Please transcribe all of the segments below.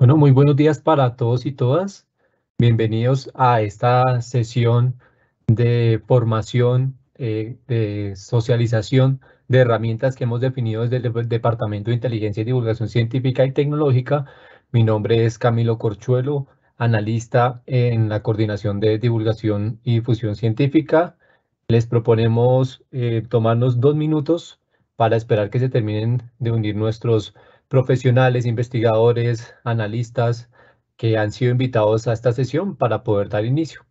Bueno, muy buenos días para todos y todas. Bienvenidos a esta sesión de formación, eh, de socialización de herramientas que hemos definido desde el Departamento de Inteligencia y Divulgación Científica y Tecnológica. Mi nombre es Camilo Corchuelo, analista en la Coordinación de Divulgación y Difusión Científica. Les proponemos eh, tomarnos dos minutos para esperar que se terminen de unir nuestros profesionales, investigadores, analistas que han sido invitados a esta sesión para poder dar inicio.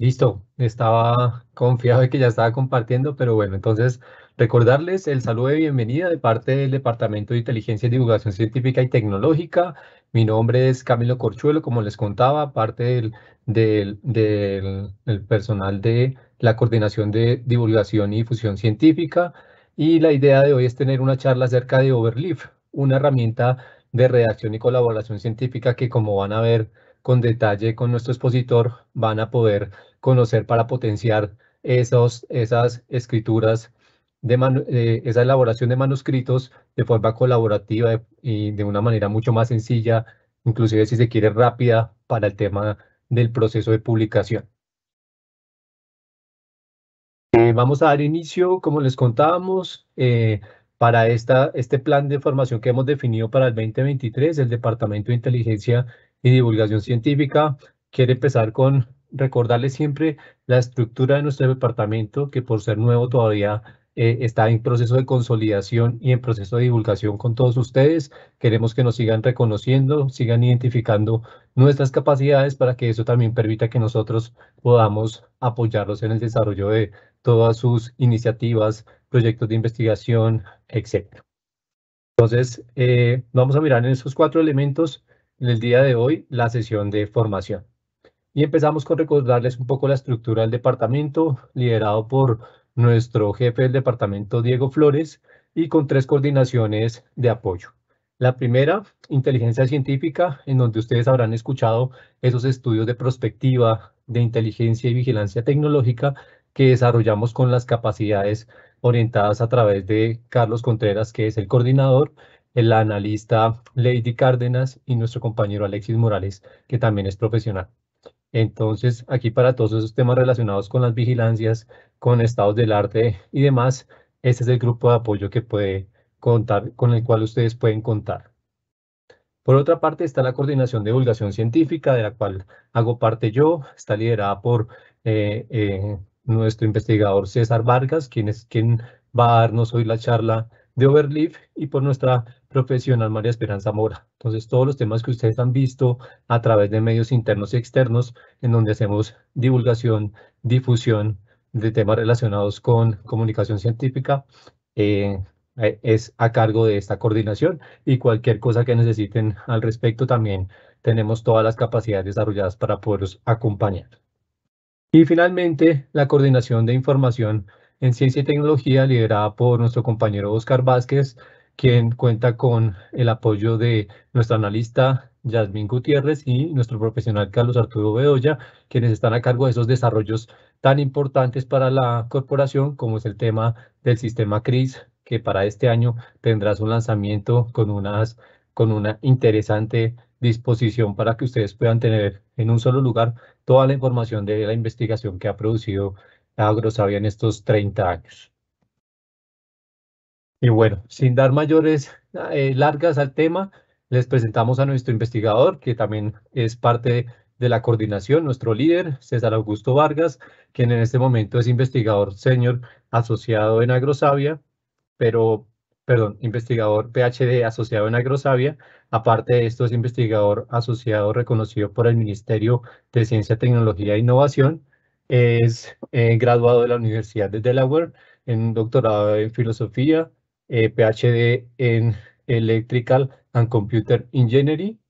Listo, estaba confiado de que ya estaba compartiendo, pero bueno, entonces recordarles el saludo de bienvenida de parte del Departamento de Inteligencia y Divulgación Científica y Tecnológica. Mi nombre es Camilo Corchuelo, como les contaba, parte del, del, del, personal de la Coordinación de Divulgación y Difusión Científica. Y la idea de hoy es tener una charla acerca de Overleaf, una herramienta de redacción y colaboración científica que como van a ver con detalle con nuestro expositor, van a poder conocer para potenciar esos, esas escrituras, de eh, esa elaboración de manuscritos de forma colaborativa y de una manera mucho más sencilla, inclusive si se quiere rápida para el tema del proceso de publicación. Eh, vamos a dar inicio, como les contábamos, eh, para esta, este plan de formación que hemos definido para el 2023, el Departamento de Inteligencia y Divulgación Científica quiere empezar con Recordarles siempre la estructura de nuestro departamento, que por ser nuevo todavía eh, está en proceso de consolidación y en proceso de divulgación con todos ustedes. Queremos que nos sigan reconociendo, sigan identificando nuestras capacidades para que eso también permita que nosotros podamos apoyarlos en el desarrollo de todas sus iniciativas, proyectos de investigación, etc. Entonces, eh, vamos a mirar en esos cuatro elementos en el día de hoy la sesión de formación. Y empezamos con recordarles un poco la estructura del departamento, liderado por nuestro jefe del departamento, Diego Flores, y con tres coordinaciones de apoyo. La primera, inteligencia científica, en donde ustedes habrán escuchado esos estudios de prospectiva, de inteligencia y vigilancia tecnológica que desarrollamos con las capacidades orientadas a través de Carlos Contreras, que es el coordinador, el analista Lady Cárdenas y nuestro compañero Alexis Morales, que también es profesional. Entonces, aquí para todos esos temas relacionados con las vigilancias, con estados del arte y demás, este es el grupo de apoyo que puede contar, con el cual ustedes pueden contar. Por otra parte, está la coordinación de divulgación científica, de la cual hago parte yo, está liderada por eh, eh, nuestro investigador César Vargas, quien es quien va a darnos hoy la charla de Overleaf, y por nuestra profesional María Esperanza Mora. Entonces, todos los temas que ustedes han visto a través de medios internos y externos, en donde hacemos divulgación, difusión de temas relacionados con comunicación científica, eh, eh, es a cargo de esta coordinación y cualquier cosa que necesiten al respecto también tenemos todas las capacidades desarrolladas para poderlos acompañar. Y finalmente, la coordinación de información en ciencia y tecnología liderada por nuestro compañero Oscar Vázquez, quien cuenta con el apoyo de nuestra analista Yasmín Gutiérrez y nuestro profesional Carlos Arturo Bedoya, quienes están a cargo de esos desarrollos tan importantes para la corporación como es el tema del sistema CRIS, que para este año tendrá su lanzamiento con, unas, con una interesante disposición para que ustedes puedan tener en un solo lugar toda la información de la investigación que ha producido Agrosavia en estos 30 años. Y bueno, sin dar mayores eh, largas al tema, les presentamos a nuestro investigador, que también es parte de la coordinación, nuestro líder, César Augusto Vargas, quien en este momento es investigador senior asociado en Agrosavia, pero, perdón, investigador PhD asociado en Agrosavia. Aparte de esto, es investigador asociado reconocido por el Ministerio de Ciencia, Tecnología e Innovación. Es eh, graduado de la Universidad de Delaware en doctorado en filosofía, eh, PhD en Electrical and Computer Engineering.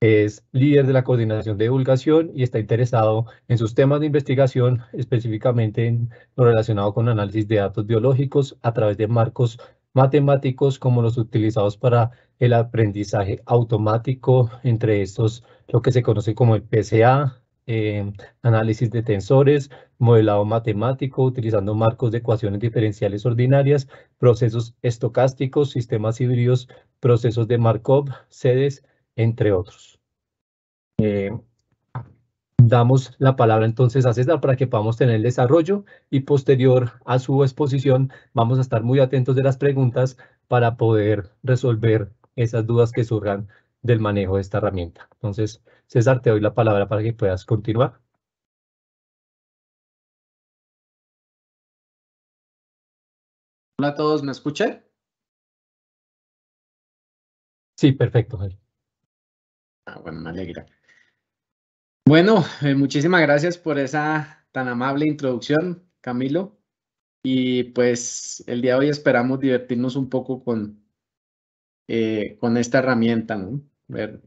Es líder de la coordinación de divulgación y está interesado en sus temas de investigación, específicamente en lo relacionado con análisis de datos biológicos a través de marcos matemáticos como los utilizados para el aprendizaje automático, entre estos lo que se conoce como el PCA, Em, análisis de tensores, modelado matemático utilizando marcos de ecuaciones diferenciales ordinarias, procesos estocásticos, sistemas híbridos, procesos de Markov, sedes, entre otros. Em, damos la palabra entonces a César para que podamos tener el desarrollo y posterior a su exposición vamos a estar muy atentos de las preguntas para poder resolver esas dudas que surjan del manejo de esta herramienta. Entonces, César, te doy la palabra para que puedas continuar. Hola a todos, ¿me escuchan? Sí, perfecto, Ah, bueno, me alegra. Bueno, eh, muchísimas gracias por esa tan amable introducción, Camilo. Y pues el día de hoy esperamos divertirnos un poco con, eh, con esta herramienta, ¿no? Ver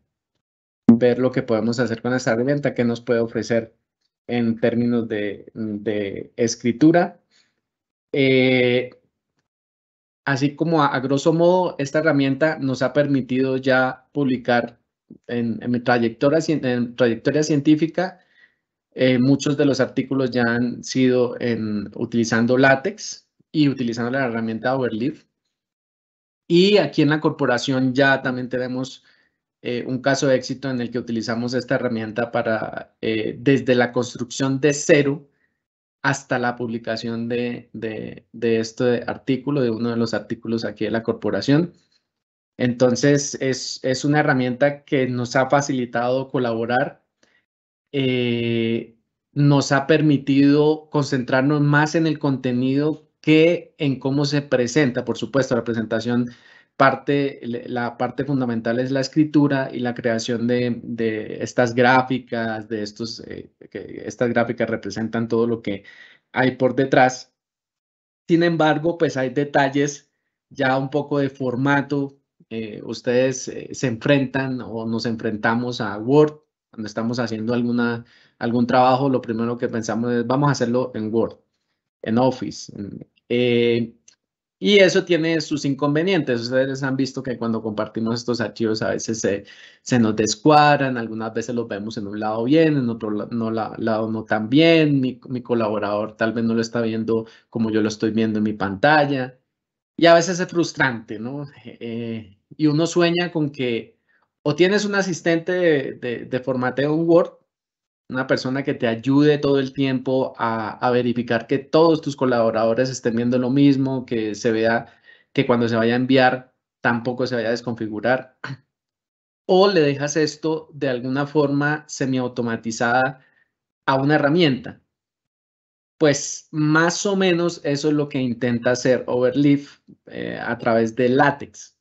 ver lo que podemos hacer con esta herramienta, qué nos puede ofrecer en términos de, escritura. Eh, así como a, grosso modo, esta herramienta nos ha permitido ya publicar en, trayectoria, en trayectoria científica. Eh, muchos de los artículos ya han sido en, utilizando látex y utilizando la herramienta Overleaf. Y aquí en la corporación ya también tenemos eh, un caso de éxito en el que utilizamos esta herramienta para eh, desde la construcción de cero hasta la publicación de, de, de, este artículo, de uno de los artículos aquí de la corporación. Entonces, es, es una herramienta que nos ha facilitado colaborar, eh, nos ha permitido concentrarnos más en el contenido que en cómo se presenta. Por supuesto, la presentación parte, la parte fundamental es la escritura y la creación de, estas gráficas, de estos, eh, que estas gráficas representan todo lo que hay por detrás. Sin embargo, pues hay detalles ya un poco de formato. Eh, ustedes eh, se enfrentan o nos enfrentamos a Word. Cuando estamos haciendo alguna, algún trabajo, lo primero que pensamos es, vamos a hacerlo en Word, en Office. Eh, y eso tiene sus inconvenientes. Ustedes han visto que cuando compartimos estos archivos a veces se, se nos descuadran, algunas veces los vemos en un lado bien, en otro no, la, lado no tan bien, mi, colaborador tal vez no lo está viendo como yo lo estoy viendo en mi pantalla. Y a veces es frustrante, ¿no? Eh, y uno sueña con que o tienes un asistente de, de, de formateo en Word una persona que te ayude todo el tiempo a, verificar que todos tus colaboradores estén viendo lo mismo, que se vea que cuando se vaya a enviar tampoco se vaya a desconfigurar. O le dejas esto de alguna forma semiautomatizada a una herramienta. Pues más o menos eso es lo que intenta hacer Overleaf eh, a través de LaTeX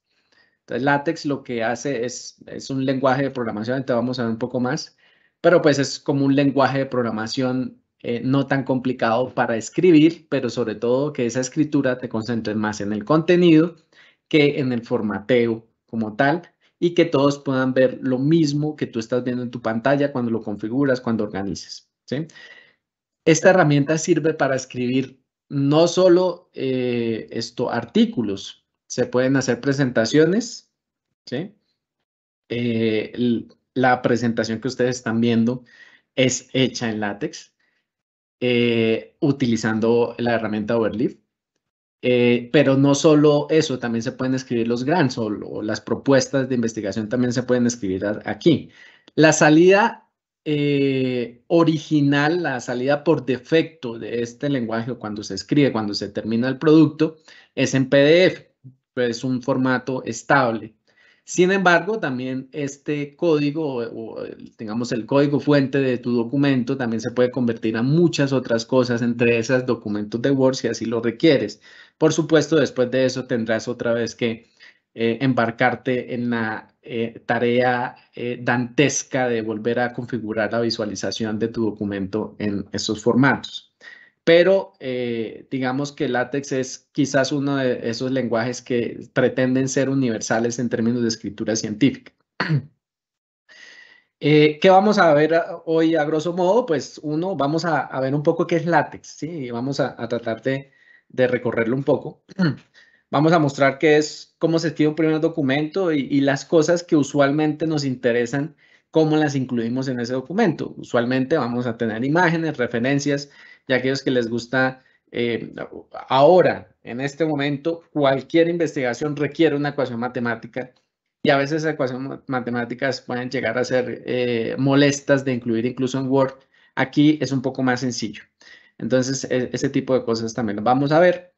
Entonces, LaTeX lo que hace es, es un lenguaje de programación, te vamos a ver un poco más pero pues es como un lenguaje de programación eh, no tan complicado para escribir, pero sobre todo que esa escritura te concentre más en el contenido que en el formateo como tal y que todos puedan ver lo mismo que tú estás viendo en tu pantalla cuando lo configuras, cuando organizas. ¿sí? Esta herramienta sirve para escribir no solo eh, esto, artículos, se pueden hacer presentaciones, ¿sí? Eh, la presentación que ustedes están viendo es hecha en látex eh, utilizando la herramienta Overleaf. Eh, pero no solo eso, también se pueden escribir los grants o, las propuestas de investigación también se pueden escribir aquí. La salida eh, original, la salida por defecto de este lenguaje cuando se escribe, cuando se termina el producto, es en PDF, es pues, un formato estable. Sin embargo, también este código, o, tengamos el código fuente de tu documento, también se puede convertir a muchas otras cosas, entre esas documentos de Word si así lo requieres. Por supuesto, después de eso tendrás otra vez que eh, embarcarte en la eh, tarea eh, dantesca de volver a configurar la visualización de tu documento en esos formatos pero eh, digamos que látex es quizás uno de esos lenguajes que pretenden ser universales en términos de escritura científica. Eh, ¿Qué vamos a ver hoy a grosso modo? Pues uno, vamos a, ver un poco qué es látex. ¿sí? vamos a, tratar de, recorrerlo un poco. Vamos a mostrar qué es, cómo se escribe un primer documento y las cosas que usualmente nos interesan cómo las incluimos en ese documento. Usualmente vamos a tener imágenes, referencias y aquellos que les gusta eh, ahora, en este momento, cualquier investigación requiere una ecuación matemática y a veces esas ecuaciones matemáticas pueden llegar a ser eh, molestas de incluir incluso en Word. Aquí es un poco más sencillo. Entonces, e, ese tipo de cosas también lo vamos a ver.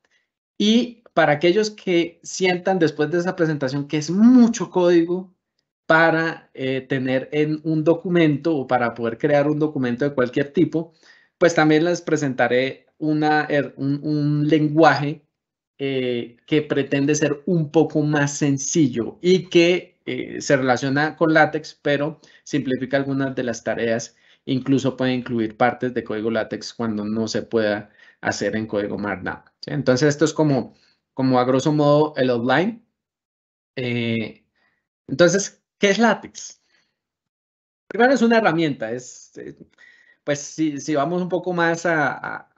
Y para aquellos que sientan después de esa presentación que es mucho código, para eh, tener en un documento o para poder crear un documento de cualquier tipo, pues también les presentaré un, lenguaje eh, que pretende ser un poco más sencillo y que eh, se relaciona con látex, pero simplifica algunas de las tareas. Incluso puede incluir partes de código látex cuando no se pueda hacer en código Markdown. Entonces, esto es como, como a grosso modo el outline. entonces, ¿Qué es látex? Primero es una herramienta, es, eh, pues si, vamos un poco más a,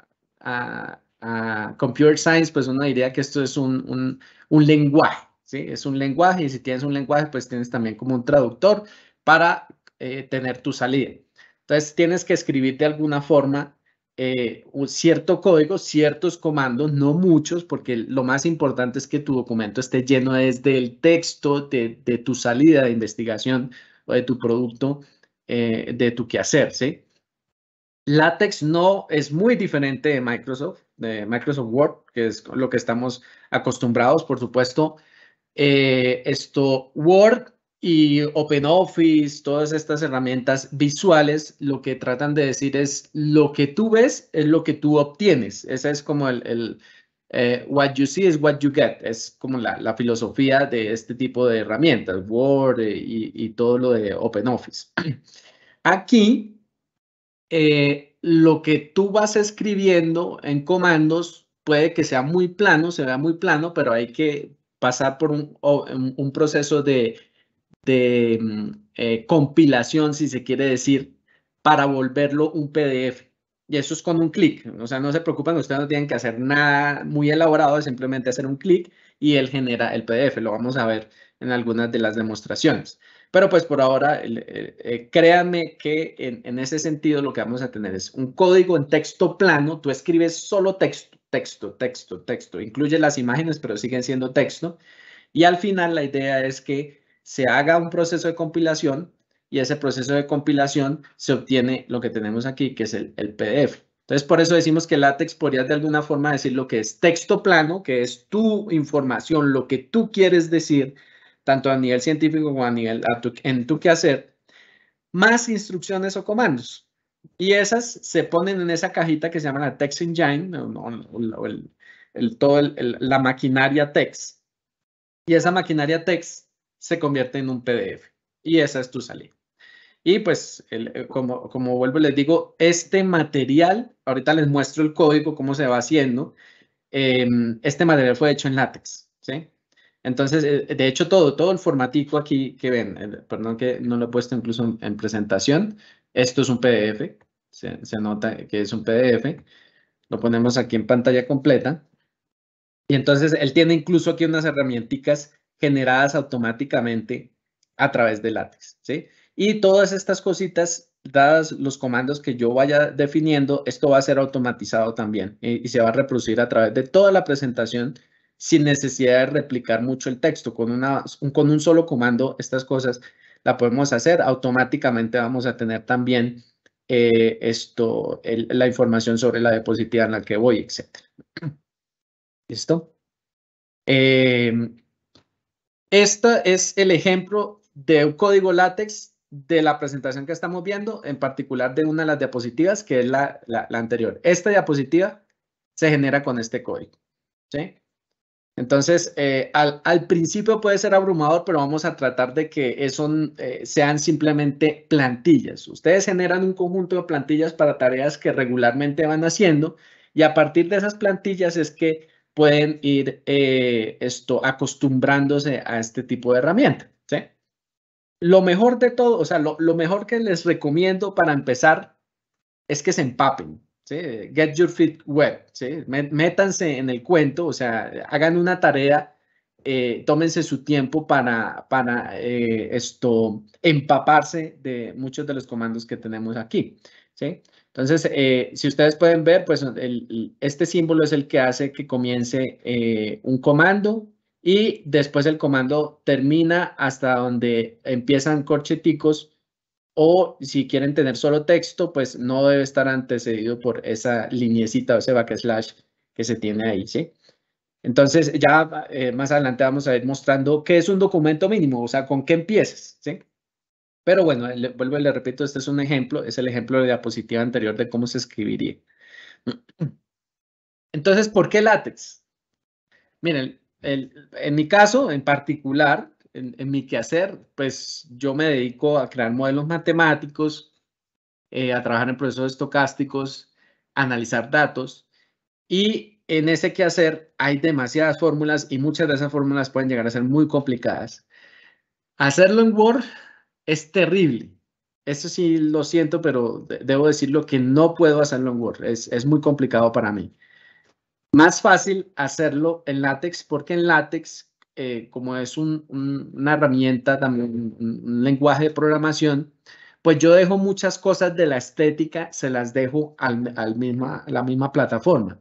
computer science, pues uno diría que esto es un, lenguaje, ¿sí? Es un lenguaje y si tienes un lenguaje, pues tienes también como un traductor para eh, tener tu salida. Entonces tienes que escribir de alguna forma eh, un cierto código, ciertos comandos, no muchos, porque lo más importante es que tu documento esté lleno desde el texto de, tu salida de investigación o de tu producto, eh, de tu quehacer, ¿sí? LaTeX no es muy diferente de Microsoft, de Microsoft Word, que es lo que estamos acostumbrados, por supuesto. Eh, esto, Word y OpenOffice, todas estas herramientas visuales, lo que tratan de decir es lo que tú ves es lo que tú obtienes. Esa es como el, eh, what you see is what you get. Es como la, filosofía de este tipo de herramientas, Word eh, y, todo lo de OpenOffice. Aquí, eh, lo que tú vas escribiendo en comandos puede que sea muy plano, se vea muy plano, pero hay que pasar por un proceso de de mm, eh, compilación, si se quiere decir, para volverlo un PDF. Y eso es con un clic. O sea, no se preocupen, ustedes no tienen que hacer nada muy elaborado, simplemente hacer un clic y él genera el PDF. Lo vamos a ver en algunas de las demostraciones. Pero pues por ahora, eh, créanme que en, en, ese sentido lo que vamos a tener es un código en texto plano. Tú escribes solo texto, texto, texto, texto. Incluye las imágenes, pero siguen siendo texto. Y al final la idea es que se haga un proceso de compilación y ese proceso de compilación se obtiene lo que tenemos aquí, que es el, PDF. Entonces, por eso decimos que LaTeX podría de alguna forma decir lo que es texto plano, que es tu información, lo que tú quieres decir, tanto a nivel científico como a nivel en tu quehacer, más instrucciones o comandos. Y esas se ponen en esa cajita que se llama la Text Engine, o, todo la maquinaria text. Y esa maquinaria text se convierte en un PDF. Y esa es tu salida. Y pues, eh, como, como vuelvo, les digo, este material, ahorita les muestro el código, cómo se va haciendo. Em, este material fue hecho en látex, Entonces, eh, de hecho, todo, todo el formatico aquí que ven, eh, perdón que no lo he puesto incluso en, presentación, esto es un PDF, se, se, nota que es un PDF, lo ponemos aquí en pantalla completa. Y entonces, él tiene incluso aquí unas herramientas generadas automáticamente a través de látex, ¿sí? Y todas estas cositas, dadas los comandos que yo vaya definiendo, esto va a ser automatizado también eh, y se va a reproducir a través de toda la presentación sin necesidad de replicar mucho el texto. Con, una, un, con un solo comando, estas cosas la podemos hacer. Automáticamente vamos a tener también eh, esto, la información sobre la diapositiva en la que voy, etc. ¿Listo? Eh, este es el ejemplo de un código látex de la presentación que estamos viendo, en particular de una de las diapositivas, que es la, anterior. Esta diapositiva se genera con este código. Entonces, eh, al, principio puede ser abrumador, pero vamos a tratar de que eso eh, sean simplemente plantillas. Ustedes generan un conjunto de plantillas para tareas que regularmente van haciendo y a partir de esas plantillas es que pueden ir eh, esto, acostumbrándose a este tipo de herramienta. ¿sí? Lo mejor de todo, o sea, lo, mejor que les recomiendo para empezar es que se empapen. ¿sí? Get your feet wet. ¿sí? Métanse en el cuento, o sea, hagan una tarea. Eh, tómense su tiempo para, para eh, esto, empaparse de muchos de los comandos que tenemos aquí. ¿sí? Entonces, eh, si ustedes pueden ver, pues este símbolo es el que hace que comience eh, un comando y después el comando termina hasta donde empiezan corcheticos o si quieren tener solo texto, pues no debe estar antecedido por esa liniecita o ese backslash que se tiene ahí, ¿sí? Entonces, ya eh, más adelante vamos a ir mostrando qué es un documento mínimo, o sea, con qué empiezas, ¿sí? Pero bueno, vuelvo y le repito, este es un ejemplo, es el ejemplo de la diapositiva anterior de cómo se escribiría. Entonces, ¿por qué látex? Miren, en mi caso en particular, en, mi quehacer, pues yo me dedico a crear modelos matemáticos, eh, a trabajar en procesos estocásticos, analizar datos y en ese quehacer hay demasiadas fórmulas y muchas de esas fórmulas pueden llegar a ser muy complicadas. Hacerlo en Word es terrible. Eso sí lo siento, pero debo decirlo que no puedo hacerlo en Word. Es, es, muy complicado para mí. Más fácil hacerlo en látex porque en látex, eh, como es un, una herramienta, también un, lenguaje de programación, pues yo dejo muchas cosas de la estética, se las dejo al, misma, a la misma plataforma.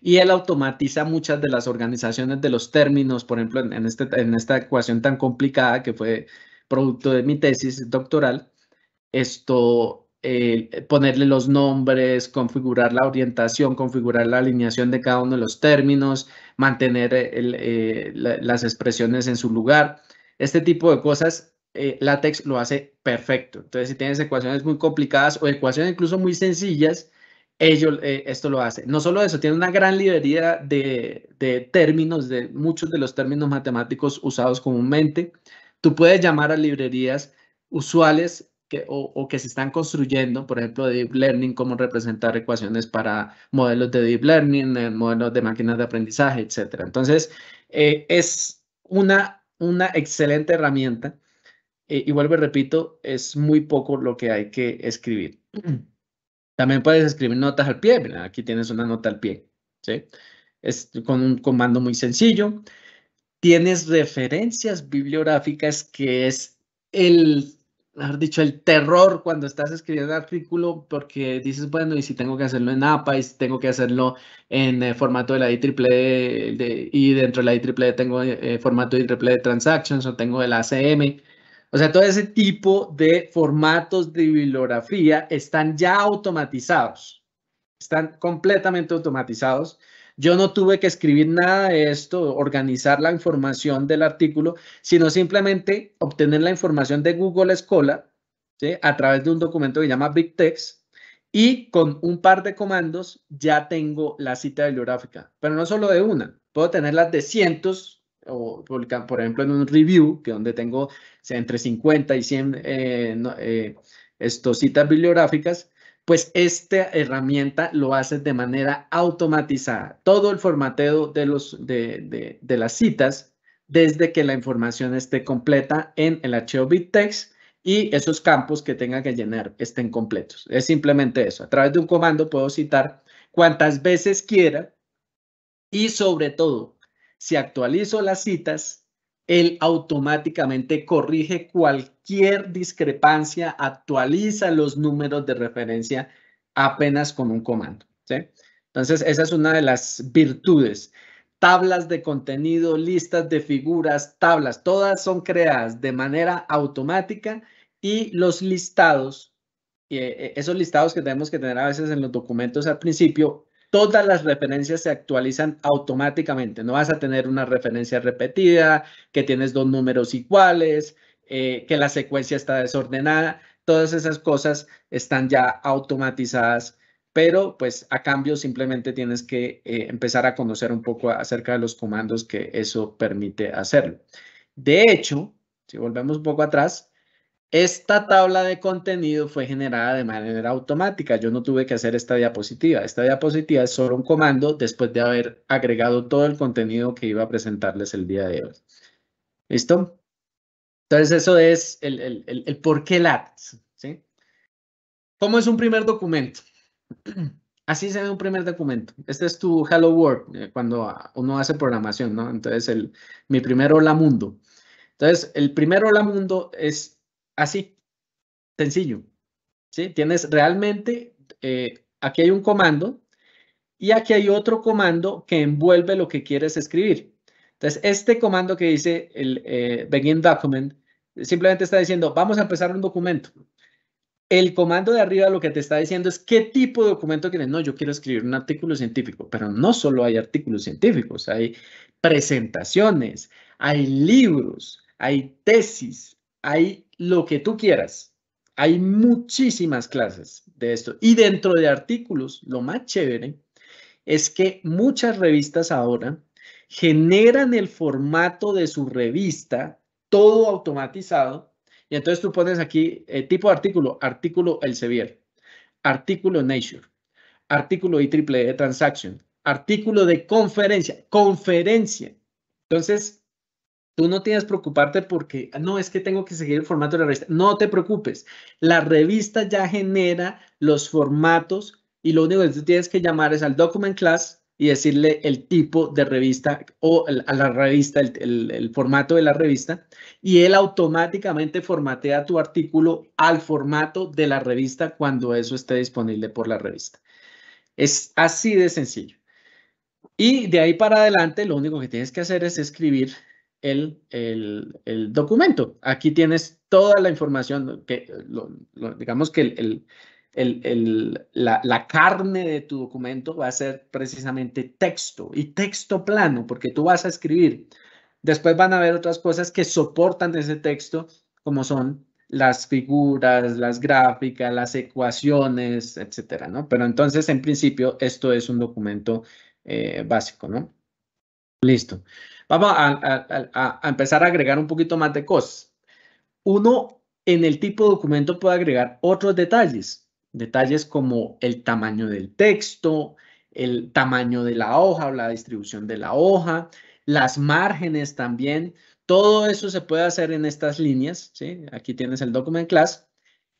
Y él automatiza muchas de las organizaciones de los términos, por ejemplo, en, este, en esta ecuación tan complicada que fue producto de mi tesis doctoral, esto, eh, ponerle los nombres, configurar la orientación, configurar la alineación de cada uno de los términos, mantener eh, eh, las expresiones en su lugar. Este tipo de cosas, LaTeX lo hace perfecto. Entonces, si tienes ecuaciones muy complicadas o ecuaciones incluso muy sencillas, esto lo hace. No solo eso, tiene una gran librería de, de términos, de muchos de los términos matemáticos usados comúnmente. Tú puedes llamar a librerías usuales que, o, que se están construyendo, por ejemplo, de Deep Learning, cómo representar ecuaciones para modelos de Deep Learning, eh, modelos de máquinas de aprendizaje, etc. Entonces, eh, es una, una excelente herramienta. Eh, y vuelvo repito, es muy poco lo que hay que escribir. También puedes escribir notas al pie. aquí tienes una nota al pie. ¿sí? Es con un comando muy sencillo tienes referencias bibliográficas que es el, mejor dicho, el terror cuando estás escribiendo el artículo porque dices, bueno, y si tengo que hacerlo en APA y si tengo que hacerlo en eh, formato de la IEEE e, de, y dentro de la IEEE e tengo eh, formato de IEEE e Transactions o tengo el ACM. O sea, todo ese tipo de formatos de bibliografía están ya automatizados, están completamente automatizados yo no tuve que escribir nada de esto, organizar la información del artículo, sino simplemente obtener la información de Google Scholar a través de un documento que llama Big Text y con un par de comandos ya tengo la cita bibliográfica, pero no solo de una, puedo tenerlas de cientos o por ejemplo en un review que donde tengo entre 50 y 100 eh, eh, estos citas bibliográficas pues esta herramienta lo hace de manera automatizada. Todo el formateo de, los, de, las citas desde que la información esté completa en el archivo Text y esos campos que tenga que llenar estén completos. Es simplemente eso. A través de un comando puedo citar cuantas veces quiera y sobre todo, si actualizo las citas, él automáticamente corrige cualquier discrepancia, actualiza los números de referencia apenas con un comando. Entonces, esa es una de las virtudes. Tablas de contenido, listas de figuras, tablas, todas son creadas de manera automática y los listados, eh, eh, esos listados que tenemos que tener a veces en los documentos al principio, todas las referencias se actualizan automáticamente. No vas a tener una referencia repetida, que tienes dos números iguales, eh, que la secuencia está desordenada. Todas esas cosas están ya automatizadas, pero pues a cambio simplemente tienes que eh, empezar a conocer un poco acerca de los comandos que eso permite hacerlo. De hecho, si volvemos un poco atrás, esta tabla de contenido fue generada de manera automática. Yo no tuve que hacer esta diapositiva. Esta diapositiva es solo un comando después de haber agregado todo el contenido que iba a presentarles el día de hoy. ¿Listo? Entonces, eso es el, el, por qué LATS. ¿sí? ¿Cómo es un primer documento? Así se ve un primer documento. Este es tu Hello World, eh, cuando uno hace programación, ¿no? Entonces, el, mi primer Hola Mundo. Entonces, el primer Hola Mundo es Así, sencillo. si Tienes realmente, eh, aquí hay un comando y aquí hay otro comando que envuelve lo que quieres escribir. Entonces, este comando que dice el eh, begin document, simplemente está diciendo, vamos a empezar un documento. El comando de arriba lo que te está diciendo es qué tipo de documento quieres. No, yo quiero escribir un artículo científico, pero no solo hay artículos científicos, hay presentaciones, hay libros, hay tesis, hay lo que tú quieras. Hay muchísimas clases de esto. Y dentro de artículos, lo más chévere es que muchas revistas ahora generan el formato de su revista, todo automatizado. Y entonces tú pones aquí el eh, tipo de artículo, artículo Elsevier, artículo Nature, artículo IEEE e Transaction, artículo de conferencia, conferencia. Entonces, Tú no tienes que preocuparte porque, ah, no, es que tengo que seguir el formato de la revista. No te preocupes. La revista ya genera los formatos y lo único que tienes que llamar es al document class y decirle el tipo de revista o a la revista, el formato de la revista, y él automáticamente formatea tu artículo al formato de la revista cuando eso esté disponible por la revista. Es así de sencillo. Y de ahí para adelante, lo único que tienes que hacer es escribir el, documento. Aquí tienes toda la información, que, digamos que el, la, carne de tu documento va a ser precisamente texto y texto plano, porque tú vas a escribir. Después van a haber otras cosas que soportan ese texto, como son las figuras, las gráficas, las ecuaciones, etcétera, ¿no? Pero entonces, en principio, esto es un documento eh, básico, ¿no? Listo. Vamos a, empezar a agregar un poquito más de cosas. Uno, en el tipo de documento puede agregar otros detalles, detalles como el tamaño del texto, el tamaño de la hoja o la distribución de la hoja, las márgenes también. Todo eso se puede hacer en estas líneas. ¿sí? Aquí tienes el document class.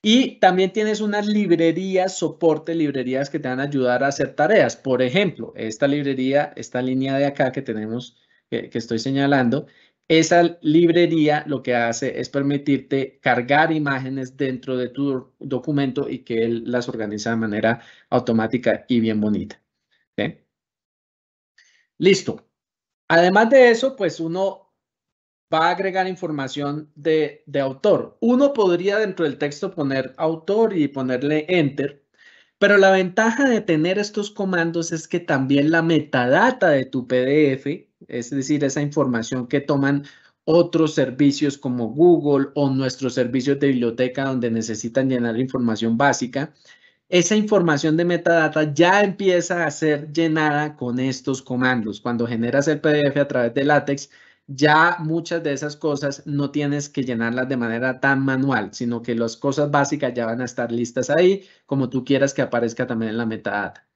Y también tienes unas librerías, soporte, librerías que te van a ayudar a hacer tareas. Por ejemplo, esta librería, esta línea de acá que tenemos que, estoy señalando, esa librería lo que hace es permitirte cargar imágenes dentro de tu documento y que él las organiza de manera automática y bien bonita. Listo. Además de eso, pues uno va a agregar información de, de autor. Uno podría dentro del texto poner autor y ponerle enter, pero la ventaja de tener estos comandos es que también la metadata de tu PDF es decir, esa información que toman otros servicios como Google o nuestros servicios de biblioteca donde necesitan llenar información básica, esa información de metadata ya empieza a ser llenada con estos comandos. Cuando generas el PDF a través de Latex, ya muchas de esas cosas no tienes que llenarlas de manera tan manual, sino que las cosas básicas ya van a estar listas ahí, como tú quieras que aparezca también en la metadata.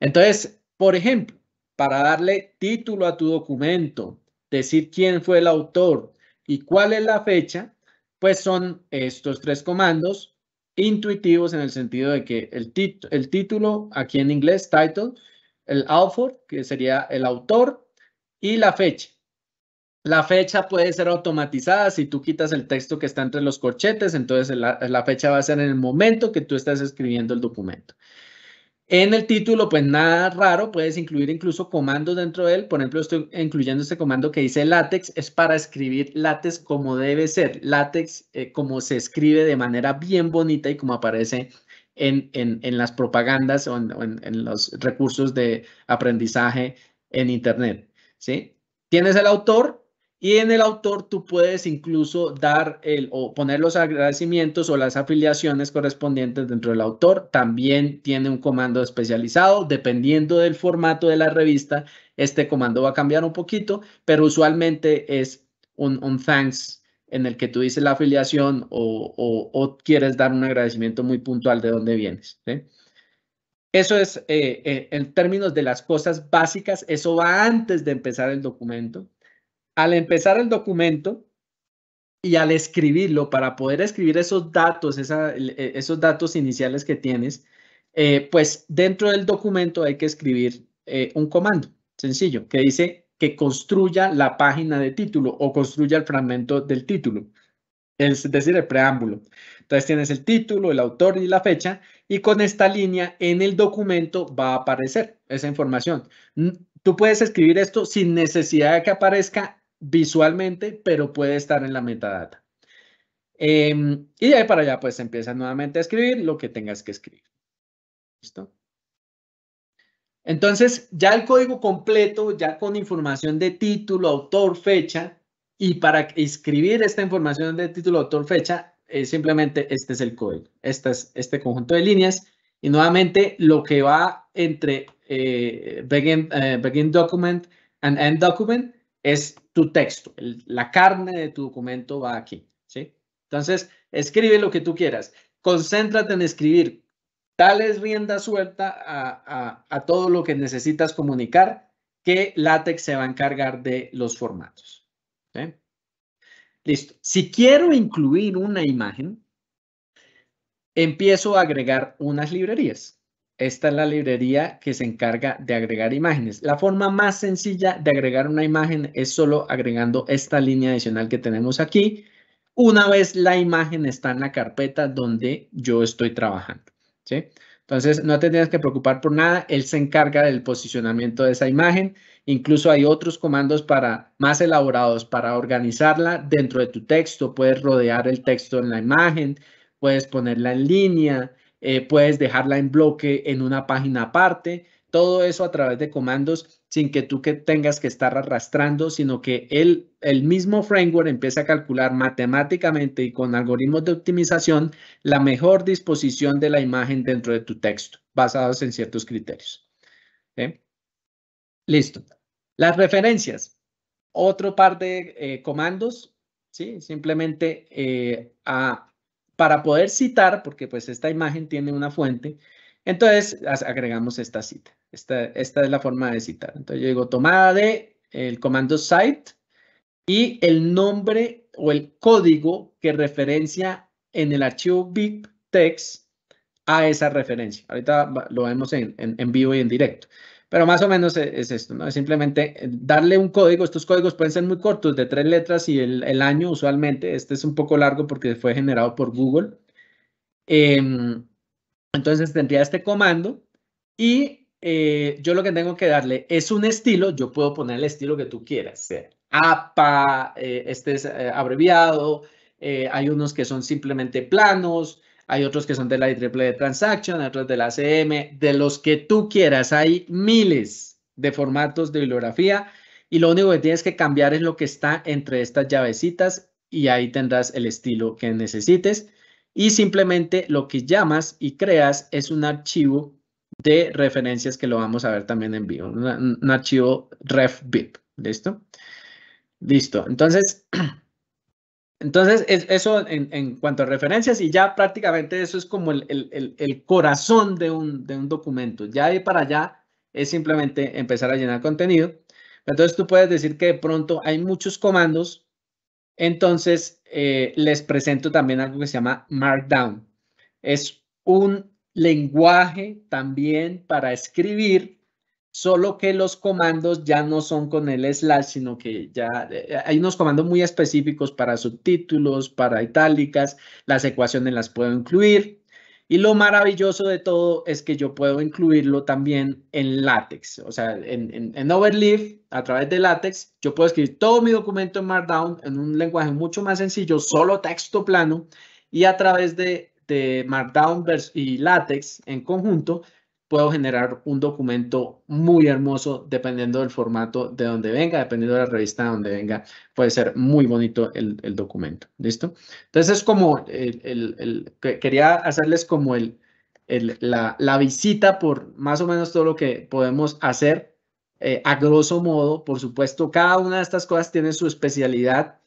Entonces, por ejemplo, para darle título a tu documento, decir quién fue el autor y cuál es la fecha, pues son estos tres comandos intuitivos en el sentido de que el, el título, aquí en inglés, title, el author, que sería el autor, y la fecha. La fecha puede ser automatizada. Si tú quitas el texto que está entre los corchetes, entonces la fecha va a ser en el momento que tú estás escribiendo el documento. En el título, pues nada raro, puedes incluir incluso comandos dentro de él. Por ejemplo, estoy incluyendo este comando que dice látex, es para escribir látex como debe ser, látex eh, como se escribe de manera bien bonita y como aparece en, en, las propagandas o en, en, los recursos de aprendizaje en Internet. ¿sí? Tienes el autor, y en el autor tú puedes incluso dar el o poner los agradecimientos o las afiliaciones correspondientes dentro del autor. También tiene un comando especializado. Dependiendo del formato de la revista, este comando va a cambiar un poquito, pero usualmente es un, thanks en el que tú dices la afiliación o, o, quieres dar un agradecimiento muy puntual de dónde vienes. Eso es eh, eh, en términos de las cosas básicas. Eso va antes de empezar el documento al empezar el documento y al escribirlo, para poder escribir esos datos, e, esos datos iniciales que tienes, eh, pues dentro del documento hay que escribir eh, un comando sencillo que dice que construya la página de título o construya el fragmento del título, es decir, el preámbulo. Entonces tienes el título, el autor y la fecha y con esta línea en el documento va a aparecer esa información. Tú puedes escribir esto sin necesidad de que aparezca visualmente, pero puede estar en la metadata. Em, y de ahí para allá, pues empieza nuevamente a escribir lo que tengas que escribir. ¿Listo? Entonces, ya el código completo, ya con información de título, autor, fecha, y para escribir esta información de título, autor, fecha, es simplemente este es el código, este es este conjunto de líneas, y nuevamente lo que va entre eh, eh, begin document and end document es tu texto, la carne de tu documento va aquí, ¿sí? Entonces, escribe lo que tú quieras, concéntrate en escribir, tales rienda suelta a, a todo lo que necesitas comunicar, que LaTeX se va a encargar de los formatos. Listo. Si quiero incluir una imagen, empiezo a agregar unas librerías. Esta es la librería que se encarga de agregar imágenes. La forma más sencilla de agregar una imagen es solo agregando esta línea adicional que tenemos aquí. Una vez la imagen está en la carpeta donde yo estoy trabajando. Entonces, no te tienes que preocupar por nada. Él se encarga del posicionamiento de esa imagen. Incluso hay otros comandos para más elaborados para organizarla dentro de tu texto. Puedes rodear el texto en la imagen, puedes ponerla en línea, eh, puedes dejarla en bloque en una página aparte, todo eso a través de comandos sin que tú que tengas que estar arrastrando, sino que el, el mismo framework empieza a calcular matemáticamente y con algoritmos de optimización la mejor disposición de la imagen dentro de tu texto, basados en ciertos criterios. Listo. Las referencias. Otro par de eh, comandos, ¿sí? Simplemente eh, a para poder citar, porque pues esta imagen tiene una fuente, entonces agregamos esta cita. Esta, es la forma de citar. Entonces yo digo tomada de el comando site y el nombre o el código que referencia en el archivo text a esa referencia. Ahorita lo vemos en, en vivo y en directo. Pero más o menos e, es, esto, ¿no? Es simplemente eh, darle un código. Estos códigos pueden ser muy cortos, de tres letras y el, año usualmente. Este es un poco largo porque fue generado por Google. Em, entonces tendría este comando y eh, yo lo que tengo que darle es un estilo. Yo puedo poner el estilo que tú quieras, APA, eh, este es abreviado, hay unos que son simplemente planos, hay otros que son de la IEEE Transaction, otros de la CM, de los que tú quieras. Hay miles de formatos de bibliografía y lo único que tienes que cambiar es lo que está entre estas llavecitas y ahí tendrás el estilo que necesites. Y simplemente lo que llamas y creas es un archivo de referencias que lo vamos a ver también en vivo, un, archivo ref bib. ¿Listo? Listo. Entonces, Entonces, eso en, cuanto a referencias y ya prácticamente eso es como el, corazón de un, documento. Ya de para allá es simplemente empezar a llenar contenido. Entonces, tú puedes decir que de pronto hay muchos comandos. Entonces, eh, les presento también algo que se llama Markdown. Es un lenguaje también para escribir solo que los comandos ya no son con el slash, sino que ya eh, hay unos comandos muy específicos para subtítulos, para itálicas, las ecuaciones las puedo incluir. Y lo maravilloso de todo es que yo puedo incluirlo también en látex, o sea, en, Overleaf, a través de látex, yo puedo escribir todo mi documento en Markdown en un lenguaje mucho más sencillo, solo texto plano, y a través de, de Markdown y látex en conjunto, puedo generar un documento muy hermoso dependiendo del formato de donde venga, dependiendo de la revista de donde venga, puede ser muy bonito el, documento. ¿Listo? Entonces, es como el, el, quería hacerles como el, la, la, visita por más o menos todo lo que podemos hacer. Eh, a grosso modo, por supuesto, cada una de estas cosas tiene su especialidad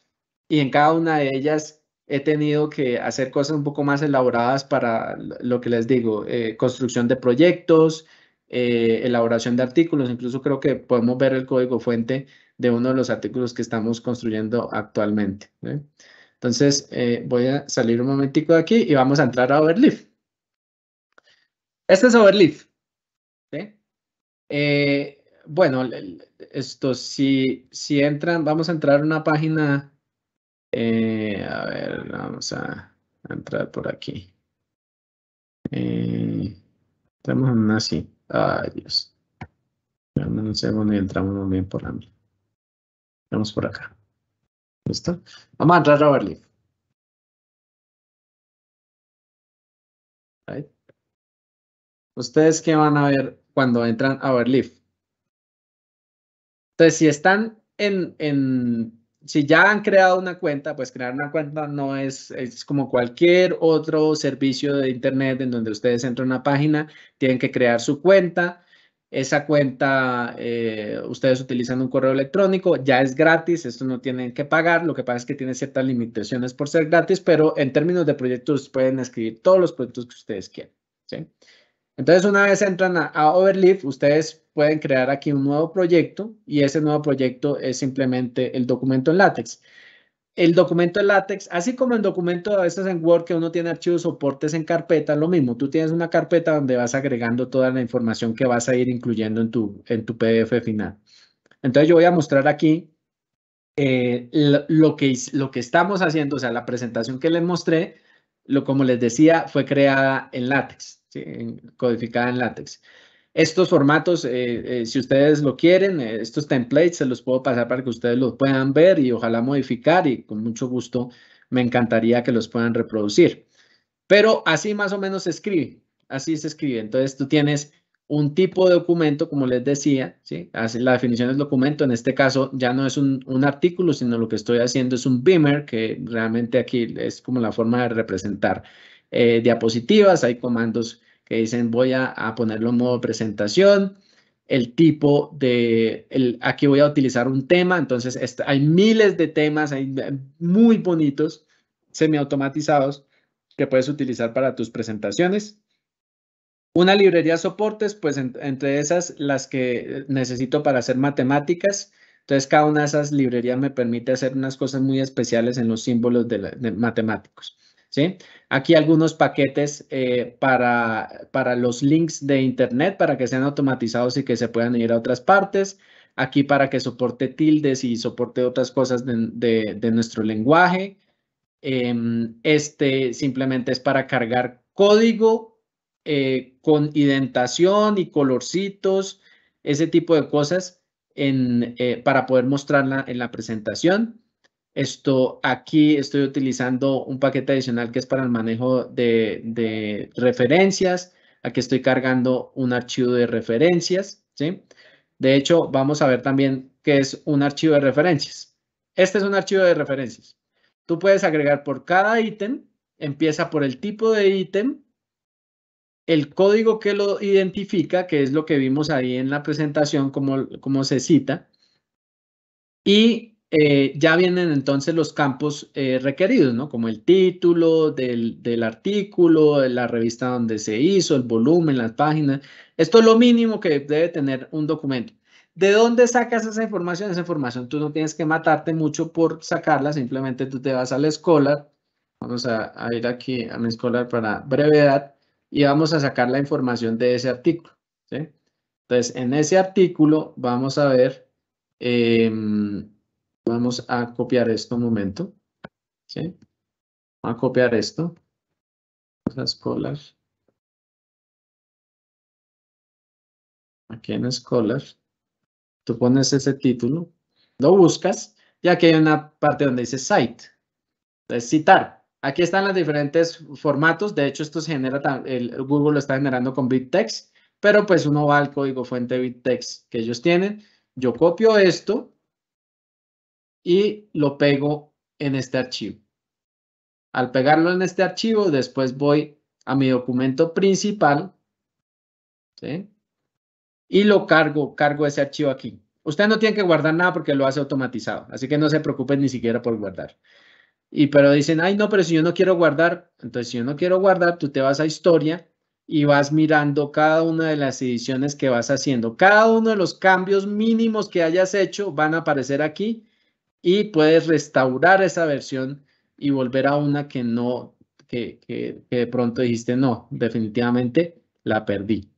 y en cada una de ellas he tenido que hacer cosas un poco más elaboradas para lo que les digo, eh, construcción de proyectos, eh, elaboración de artículos, incluso creo que podemos ver el código fuente de uno de los artículos que estamos construyendo actualmente. Entonces, eh, voy a salir un momentico de aquí y vamos a entrar a Overleaf. Este es Overleaf. bueno, esto, si, si entran, vamos a entrar a una página eh, a ver, vamos a, entrar por aquí. Eh, estamos una así. Ay, Dios. no sé segundo entramos bien por aquí. Vamos por acá. ¿Listo? Vamos a entrar a Overleaf. ¿Ustedes qué van a ver cuando entran a Overleaf? Entonces, si están en, en si ya han creado una cuenta, pues crear una cuenta no es, es como cualquier otro servicio de Internet en donde ustedes entran a una página, tienen que crear su cuenta. Esa cuenta, eh, ustedes utilizan un correo electrónico, ya es gratis, esto no tienen que pagar, lo que pasa es que tiene ciertas limitaciones por ser gratis, pero en términos de proyectos pueden escribir todos los proyectos que ustedes quieran. Entonces, una vez entran a Overleaf, ustedes pueden crear aquí un nuevo proyecto y ese nuevo proyecto es simplemente el documento en látex. El documento en látex, así como el documento a veces en Word que uno tiene archivos soportes en carpeta, lo mismo, tú tienes una carpeta donde vas agregando toda la información que vas a ir incluyendo en tu, en tu PDF final. Entonces yo voy a mostrar aquí eh, lo, que, lo que estamos haciendo, o sea, la presentación que les mostré, lo como les decía, fue creada en látex, codificada en látex. Estos formatos, eh, eh, si ustedes lo quieren, eh, estos templates se los puedo pasar para que ustedes los puedan ver y ojalá modificar y con mucho gusto me encantaría que los puedan reproducir. Pero así más o menos se escribe, así se escribe. Entonces tú tienes un tipo de documento, como les decía, ¿sí? Así, la definición es documento, en este caso ya no es un, artículo, sino lo que estoy haciendo es un beamer, que realmente aquí es como la forma de representar diapositivas, hay comandos que dicen voy a, ponerlo en modo presentación, el tipo de, aquí voy a utilizar un tema, entonces hay miles de temas, eh, muy bonitos, semiautomatizados, que puedes utilizar para tus presentaciones. Una librería de soportes, pues entre esas las que eh, necesito para hacer matemáticas. Entonces, cada una de esas librerías me permite hacer unas cosas muy especiales en los símbolos de matemáticos. ¿sí? Aquí algunos paquetes eh, para, los links de Internet, para que sean automatizados y que se puedan ir a otras partes. Aquí para que soporte tildes y soporte otras cosas de, nuestro lenguaje. Em, este simplemente es para cargar código eh, con identación y colorcitos, ese tipo de cosas eh, para poder mostrarla en la presentación. Esto aquí estoy utilizando un paquete adicional que es para el manejo de, referencias. Aquí estoy cargando un archivo de referencias. De hecho, vamos a ver también qué es un archivo de referencias. Este es un archivo de referencias. Tú puedes agregar por cada ítem, empieza por el tipo de ítem, el código que lo identifica, que es lo que vimos ahí en la presentación, como, como se cita, y eh, ya vienen entonces los campos eh, requeridos, ¿no? Como el título del, artículo, la revista donde se hizo, el volumen, las páginas. Esto es lo mínimo que debe tener un documento. ¿De dónde sacas esa información? Esa información tú no tienes que matarte mucho por sacarla, simplemente tú te vas al Scholar. Vamos a, ir aquí a mi Scholar para brevedad y vamos a sacar la información de ese artículo. ¿sí? Entonces, en ese artículo vamos a ver em, Vamos a copiar esto un momento. a copiar esto. Scholar. Aquí en Scholar. Tú pones ese título, lo buscas y aquí hay una parte donde dice site. Entonces, citar. Aquí están los diferentes formatos. De hecho, esto se genera, el, Google lo está generando con BitText. pero pues uno va al código fuente BitText que ellos tienen. Yo copio esto, y lo pego en este archivo. Al pegarlo en este archivo, después voy a mi documento principal ¿sí? y lo cargo, cargo ese archivo aquí. Usted no tiene que guardar nada porque lo hace automatizado, así que no se preocupen ni siquiera por guardar. Y pero dicen, ay no, pero si yo no quiero guardar, entonces si yo no quiero guardar, tú te vas a historia y vas mirando cada una de las ediciones que vas haciendo. Cada uno de los cambios mínimos que hayas hecho van a aparecer aquí y puedes restaurar esa versión y volver a una que no, que, de pronto dijiste, no, definitivamente la perdí.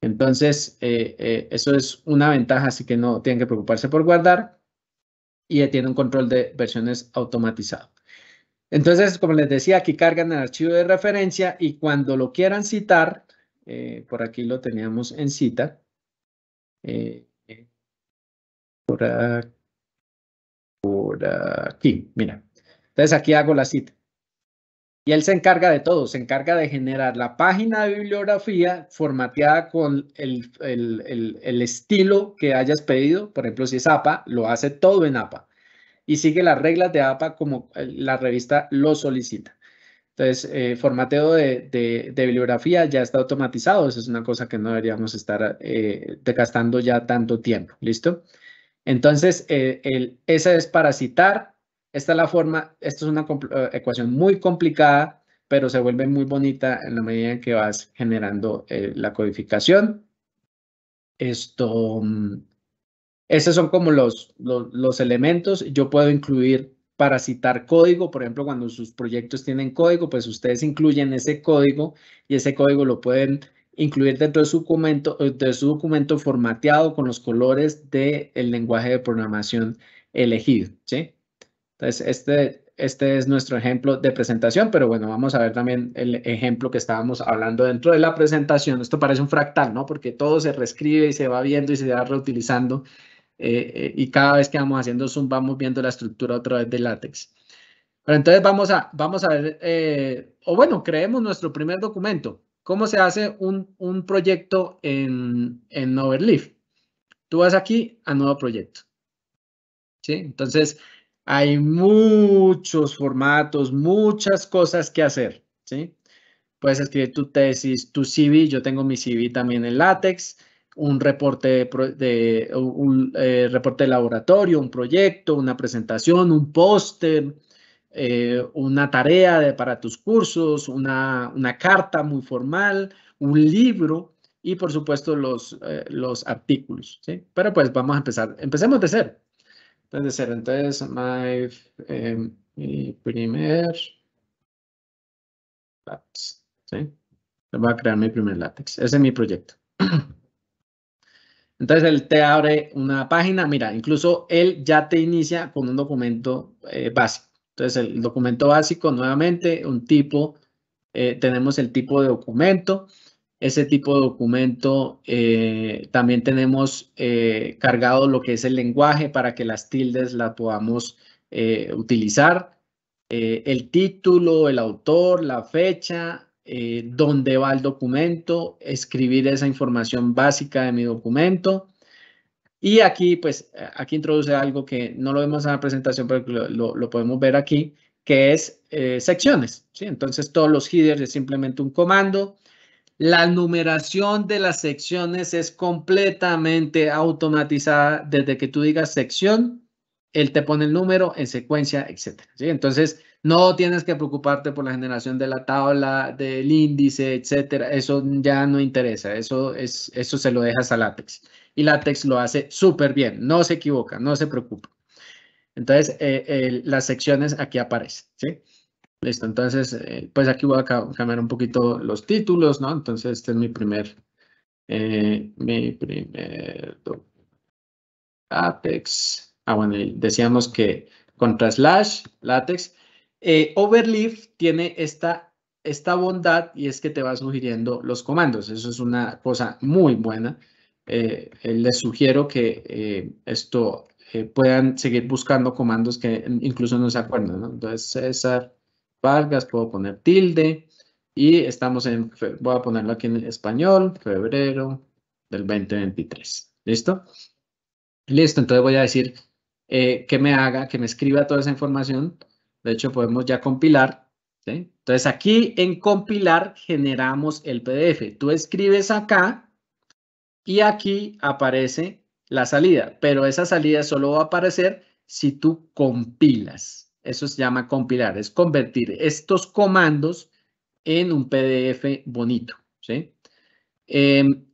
Entonces, eh, eh, eso es una ventaja, así que no tienen que preocuparse por guardar y tiene un control de versiones automatizado. Entonces, como les decía, aquí cargan el archivo de referencia y cuando lo quieran citar, eh, por aquí lo teníamos en cita, por aquí aquí, mira. Entonces aquí hago la cita. Y él se encarga de todo, se encarga de generar la página de bibliografía formateada con el, estilo que hayas pedido. Por ejemplo, si es APA, lo hace todo en APA. Y sigue las reglas de APA como la revista lo solicita. Entonces, eh, formateo de, bibliografía ya está automatizado. Esa es una cosa que no deberíamos estar eh, gastando ya tanto tiempo. ¿Listo? Entonces, eh, el, esa es citar, Esta es la forma, esta es una eh, ecuación muy complicada, pero se vuelve muy bonita en la medida en que vas generando eh, la codificación. Esto, mm, esos son como los, los elementos. Yo puedo incluir para citar código, por ejemplo, cuando sus proyectos tienen código, pues ustedes incluyen ese código y ese código lo pueden incluir dentro de su documento, eh, de su documento formateado con los colores del lenguaje de programación elegido. ¿sí? Entonces, este, este es nuestro ejemplo de presentación, pero bueno, vamos a ver también el ejemplo que estábamos hablando dentro de la presentación. Esto parece un fractal, ¿no? Porque todo se reescribe y se va viendo y se va reutilizando. Eh, eh, y cada vez que vamos haciendo zoom, vamos viendo la estructura otra vez de látex. Pero entonces vamos a, vamos a ver, o bueno, creemos nuestro primer documento. ¿Cómo se hace un, proyecto en, en Overleaf? Tú vas aquí a nuevo proyecto. Entonces, hay muchos formatos, muchas cosas que hacer. ¿sí? Puedes escribir tu tesis, tu CV. Yo tengo mi CV también en látex un reporte de, eh, reporte de laboratorio, un proyecto, una presentación, un póster, eh, una tarea de, para tus cursos, una, carta muy formal, un libro y por supuesto los, eh, los artículos. ¿sí? Pero pues vamos a empezar. Empecemos de cero. Entonces, de cero. Entonces, my, eh, mi primer látex. ¿sí? Voy a crear mi primer látex. Ese es mi proyecto. Entonces él te abre una página, mira, incluso él ya te inicia con un documento básico. Entonces, el documento básico, nuevamente, un tipo, eh, tenemos el tipo de documento. Ese tipo de documento eh, también tenemos eh, cargado lo que es el lenguaje para que las tildes las podamos utilizar. el título, el autor, la fecha, dónde va el documento, escribir esa información básica de mi documento. Y aquí, pues, eh, aquí introduce algo que no lo vemos en la presentación, pero lo, podemos ver aquí, que es eh, secciones. ¿sí? Entonces, todos los headers es simplemente un comando. La numeración de las secciones es completamente automatizada. Desde que tú digas sección, él te pone el número en secuencia, etc. ¿sí? Entonces, no tienes que preocuparte por la generación de la tabla, del índice, etcétera. Eso ya no interesa. Eso, es, eso se lo dejas a LaTeX y Latex lo hace súper bien, no se equivoca, no se preocupa. Entonces, eh, las secciones aquí aparecen, Listo, entonces, eh, pues aquí voy a cambiar un poquito los títulos, ¿no? Entonces, este es mi primer, eh, mi primer LaTeX. Ah, bueno, decíamos que contra slash, látex. Overleaf tiene esta, esta bondad y es que te va sugiriendo los comandos. Eso es una cosa muy buena eh, les sugiero que eh, esto eh, puedan seguir buscando comandos que incluso no se acuerdan. ¿no? Entonces, César Vargas, puedo poner tilde y estamos en, voy a ponerlo aquí en español, febrero del 2023. ¿Listo? Listo, entonces voy a decir eh, que me haga, que me escriba toda esa información. De hecho, podemos ya compilar. Entonces, aquí en compilar generamos el PDF. Tú escribes acá y aquí aparece la salida, pero esa salida solo va a aparecer si tú compilas. Eso se llama compilar, es convertir estos comandos en un PDF bonito. Em,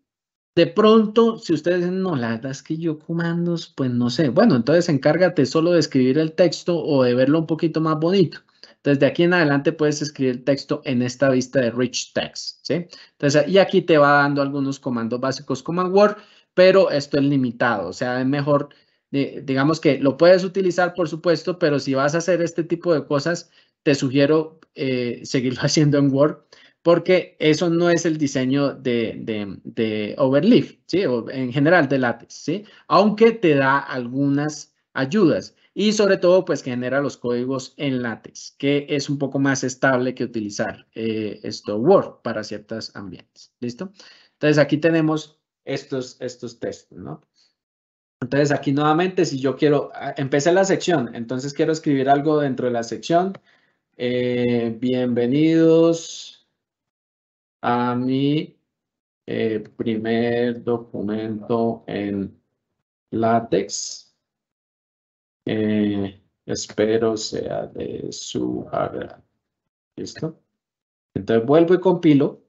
de pronto, si ustedes dicen, no, la verdad es que yo comandos, pues no sé. Bueno, entonces encárgate solo de escribir el texto o de verlo un poquito más bonito. Entonces, de aquí en adelante puedes escribir el texto en esta vista de Rich Text, ¿sí? Entonces, y aquí te va dando algunos comandos básicos como Word, pero esto es limitado, o sea, es mejor, eh, digamos que lo puedes utilizar, por supuesto, pero si vas a hacer este tipo de cosas, te sugiero eh, seguirlo haciendo en Word, porque eso no es el diseño de, Overleaf, ¿sí? O en general de látex, ¿sí? Aunque te da algunas ayudas y sobre todo pues genera los códigos en látex, que es un poco más estable que utilizar eh, esto Word para ciertos ambientes. ¿Listo? Entonces aquí tenemos estos, estos textos, ¿no? Entonces aquí nuevamente si yo quiero, ah, empecé la sección, entonces quiero escribir algo dentro de la sección. Eh, bienvenidos a mi eh, primer documento en látex. Eh, espero sea de su agrado. ¿Listo? Entonces vuelvo y compilo.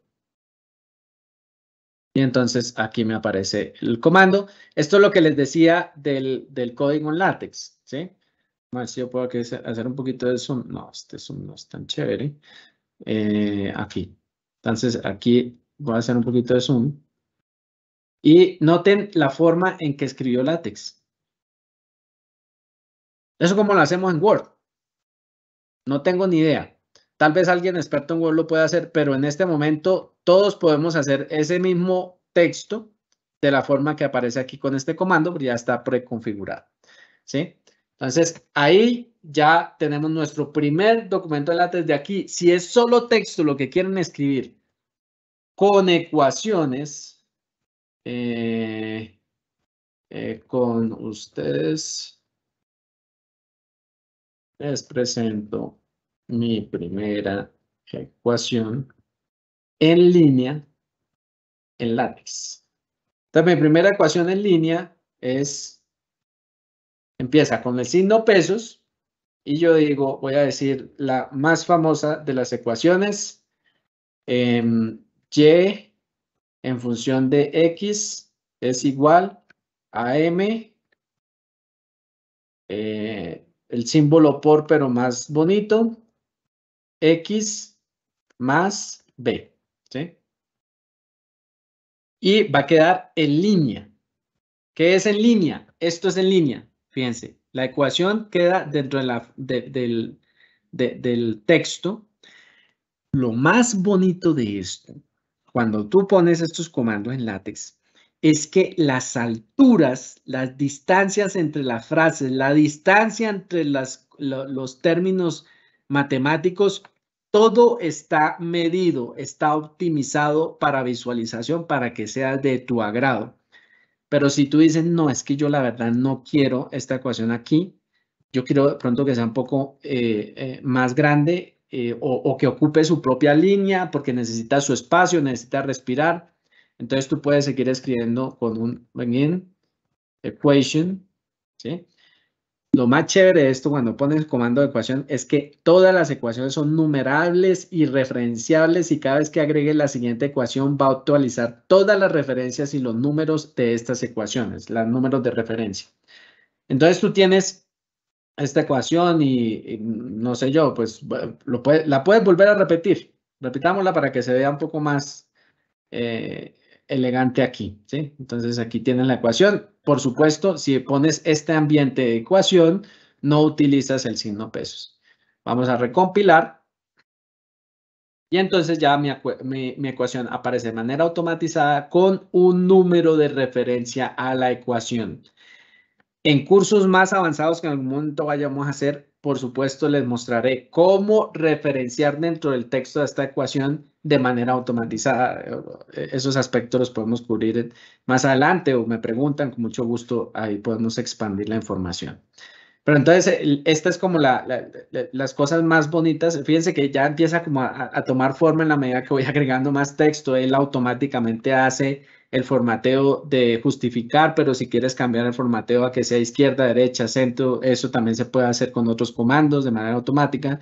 Y entonces aquí me aparece el comando. Esto es lo que les decía del, del código en látex. ¿sí? si yo puedo hacer un poquito de zoom. No, este zoom no es tan chévere. Eh, aquí. Entonces aquí voy a hacer un poquito de zoom. Y noten la forma en que escribió látex. ¿Eso como lo hacemos en Word? No tengo ni idea. Tal vez alguien experto en Word lo pueda hacer, pero en este momento todos podemos hacer ese mismo texto de la forma que aparece aquí con este comando, porque ya está preconfigurado. ¿Sí? Entonces, ahí ya tenemos nuestro primer documento de látex de aquí. Si es solo texto lo que quieren escribir con ecuaciones, eh, eh, con ustedes les presento mi primera ecuación en línea en látex. Entonces, mi primera ecuación en línea es, empieza con el signo pesos y yo digo, voy a decir la más famosa de las ecuaciones, em, y en función de x es igual a m eh, el símbolo por, pero más bonito, X más B, ¿sí? Y va a quedar en línea. ¿Qué es en línea? Esto es en línea, fíjense. La ecuación queda dentro de la, del, del texto. Lo más bonito de esto, cuando tú pones estos comandos en látex, es que las alturas, las distancias entre las frases, la distancia entre los términos matemáticos, todo está medido, está optimizado para visualización, para que sea de tu agrado. Pero si tú dices, no, es que yo la verdad no quiero esta ecuación aquí, yo quiero de pronto que sea un poco eh, eh, más grande eh, o que ocupe su propia línea porque necesita su espacio, necesita respirar entonces tú puedes seguir escribiendo con un begin equation, ¿sí? Lo más chévere de esto cuando pones comando de ecuación es que todas las ecuaciones son numerables y referenciables y cada vez que agregues la siguiente ecuación va a actualizar todas las referencias y los números de estas ecuaciones, los números de referencia. Entonces tú tienes esta ecuación y, no sé yo, pues la puedes volver a repetir. Repitámosla para que se vea un poco más eh, elegante aquí, ¿sí? Entonces aquí tienen la ecuación. Por supuesto, si pones este ambiente de ecuación, no utilizas el signo pesos. Vamos a recompilar. Y entonces ya mi ecuación aparece de manera automatizada con un número de referencia a la ecuación. En cursos más avanzados que en algún momento vayamos a hacer, por supuesto, les mostraré cómo referenciar dentro del texto de esta ecuación de manera automatizada. Eh, eh, esos aspectos los podemos cubrir más adelante o me preguntan, con mucho gusto, ahí podemos expandir la información. Pero entonces, esta es como la, las cosas más bonitas. Fíjense que ya empieza como a, tomar forma en la medida que voy agregando más texto. Él automáticamente hace el formateo de justificar, pero si quieres cambiar el formateo a que sea izquierda, derecha, centro, eso también se puede hacer con otros comandos de manera automática.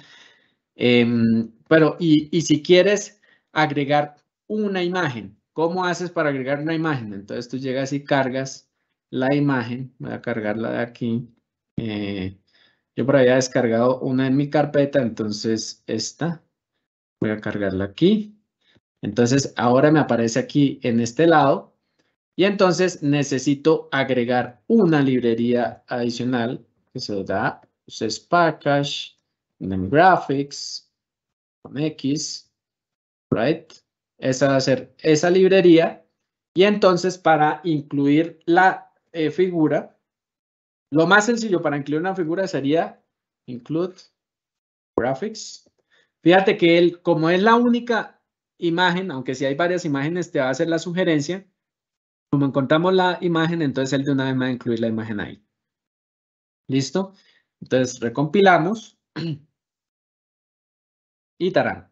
Em, pero, y, y si quieres agregar una imagen. ¿Cómo haces para agregar una imagen? Entonces tú llegas y cargas la imagen. Voy a cargarla de aquí. Eh, yo por había descargado una en mi carpeta, entonces esta. Voy a cargarla aquí. Entonces ahora me aparece aquí en este lado. Y entonces necesito agregar una librería adicional que se da. Es package, graphics, con X right? Esa va a ser esa librería. Y entonces para incluir la eh, figura, lo más sencillo para incluir una figura sería include graphics. Fíjate que él, como es la única imagen, aunque si hay varias imágenes, te va a hacer la sugerencia. Como encontramos la imagen, entonces él de una vez va a incluir la imagen ahí. ¿Listo? Entonces recompilamos. Y tarán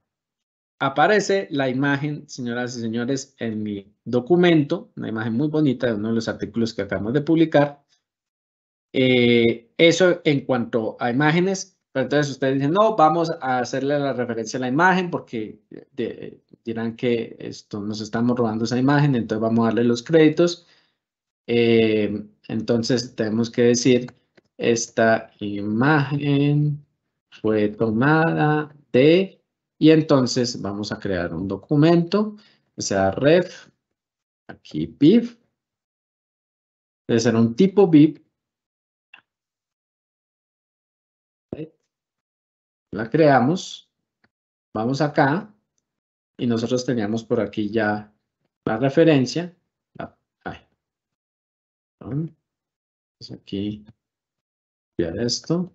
aparece la imagen, señoras y señores, en mi documento, una imagen muy bonita de uno de los artículos que acabamos de publicar. Eh, eso en cuanto a imágenes, pero entonces ustedes dicen, no, vamos a hacerle la referencia a la imagen porque dirán que esto nos estamos robando esa imagen, entonces vamos a darle los créditos. Eh, entonces tenemos que decir, esta imagen fue tomada de y entonces vamos a crear un documento, que sea ref, aquí pif. debe ser un tipo VIP. La creamos, vamos acá, y nosotros teníamos por aquí ya la referencia. Pues aquí, copiar esto,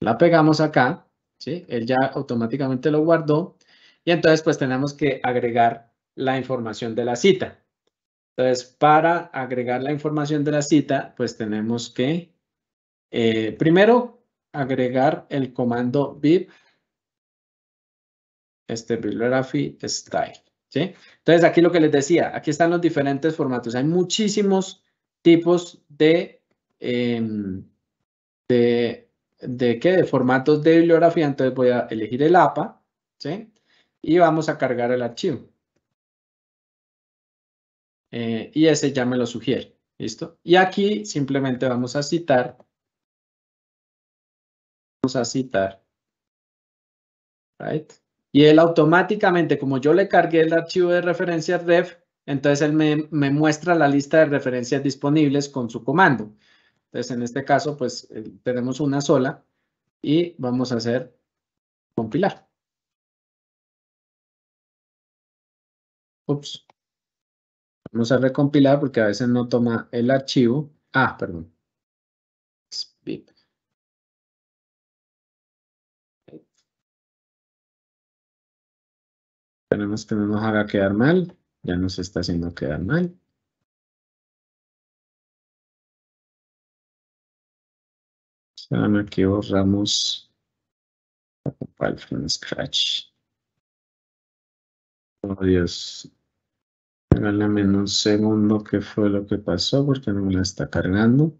la pegamos acá, él ya automáticamente lo guardó y entonces pues tenemos que agregar la información de la cita. Entonces, para agregar la información de la cita, pues tenemos que eh, primero agregar el comando VIP este bibliography style. ¿sí? Entonces, aquí lo que les decía, aquí están los diferentes formatos. Hay muchísimos tipos de, em, de de qué? De formatos de bibliografía. Entonces voy a elegir el APA, ¿sí? Y vamos a cargar el archivo. Eh, y ese ya me lo sugiere, ¿listo? Y aquí simplemente vamos a citar. Vamos a citar. Right. Y él automáticamente, como yo le cargué el archivo de referencias ref, entonces él me, me muestra la lista de referencias disponibles con su comando. Entonces, en este caso, pues tenemos una sola y vamos a hacer compilar. Ups. Vamos a recompilar porque a veces no toma el archivo. Ah, perdón. Esperemos que no nos haga quedar mal. Ya nos está haciendo quedar mal. Déjame que borramos la scratch. Oh Dios. un segundo qué fue lo que pasó porque no me la está cargando.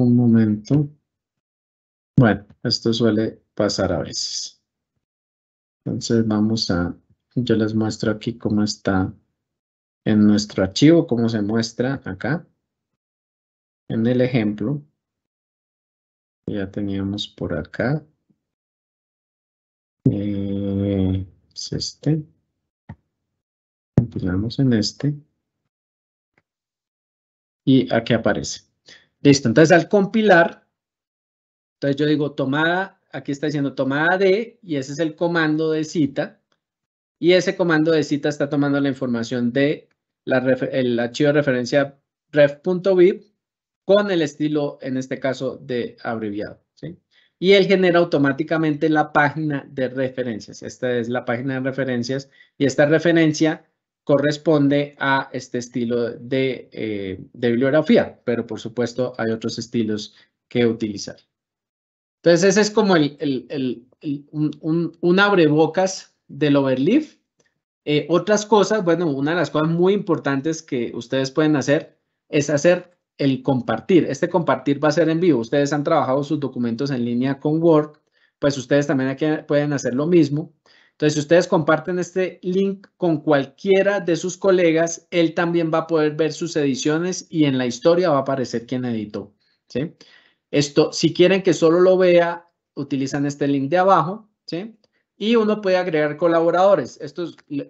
Un momento. Bueno, esto suele pasar a veces. Entonces vamos a, yo les muestro aquí cómo está en nuestro archivo, cómo se muestra acá. En el ejemplo, ya teníamos por acá. Eh, es este. compilamos en este. Y aquí aparece. Listo, entonces al compilar, entonces yo digo tomada aquí está diciendo toma de y ese es el comando de cita. Y ese comando de cita está tomando la información de la el archivo de referencia ref.bib con el estilo, en este caso, de abreviado. Y él genera automáticamente la página de referencias. Esta es la página de referencias y esta referencia corresponde a este estilo de eh, bibliografía, pero por supuesto hay otros estilos que utilizar. Entonces, ese es como el, un, abrebocas del overleaf. Eh, otras cosas, bueno, una de las cosas muy importantes que ustedes pueden hacer es hacer el compartir. Este compartir va a ser en vivo. Ustedes han trabajado sus documentos en línea con Word, pues ustedes también aquí pueden hacer lo mismo. Entonces, si ustedes comparten este link con cualquiera de sus colegas, él también va a poder ver sus ediciones y en la historia va a aparecer quién editó. ¿sí? Esto, si quieren que solo lo vea, utilizan este link de abajo, ¿sí? Y uno puede agregar colaboradores. Esto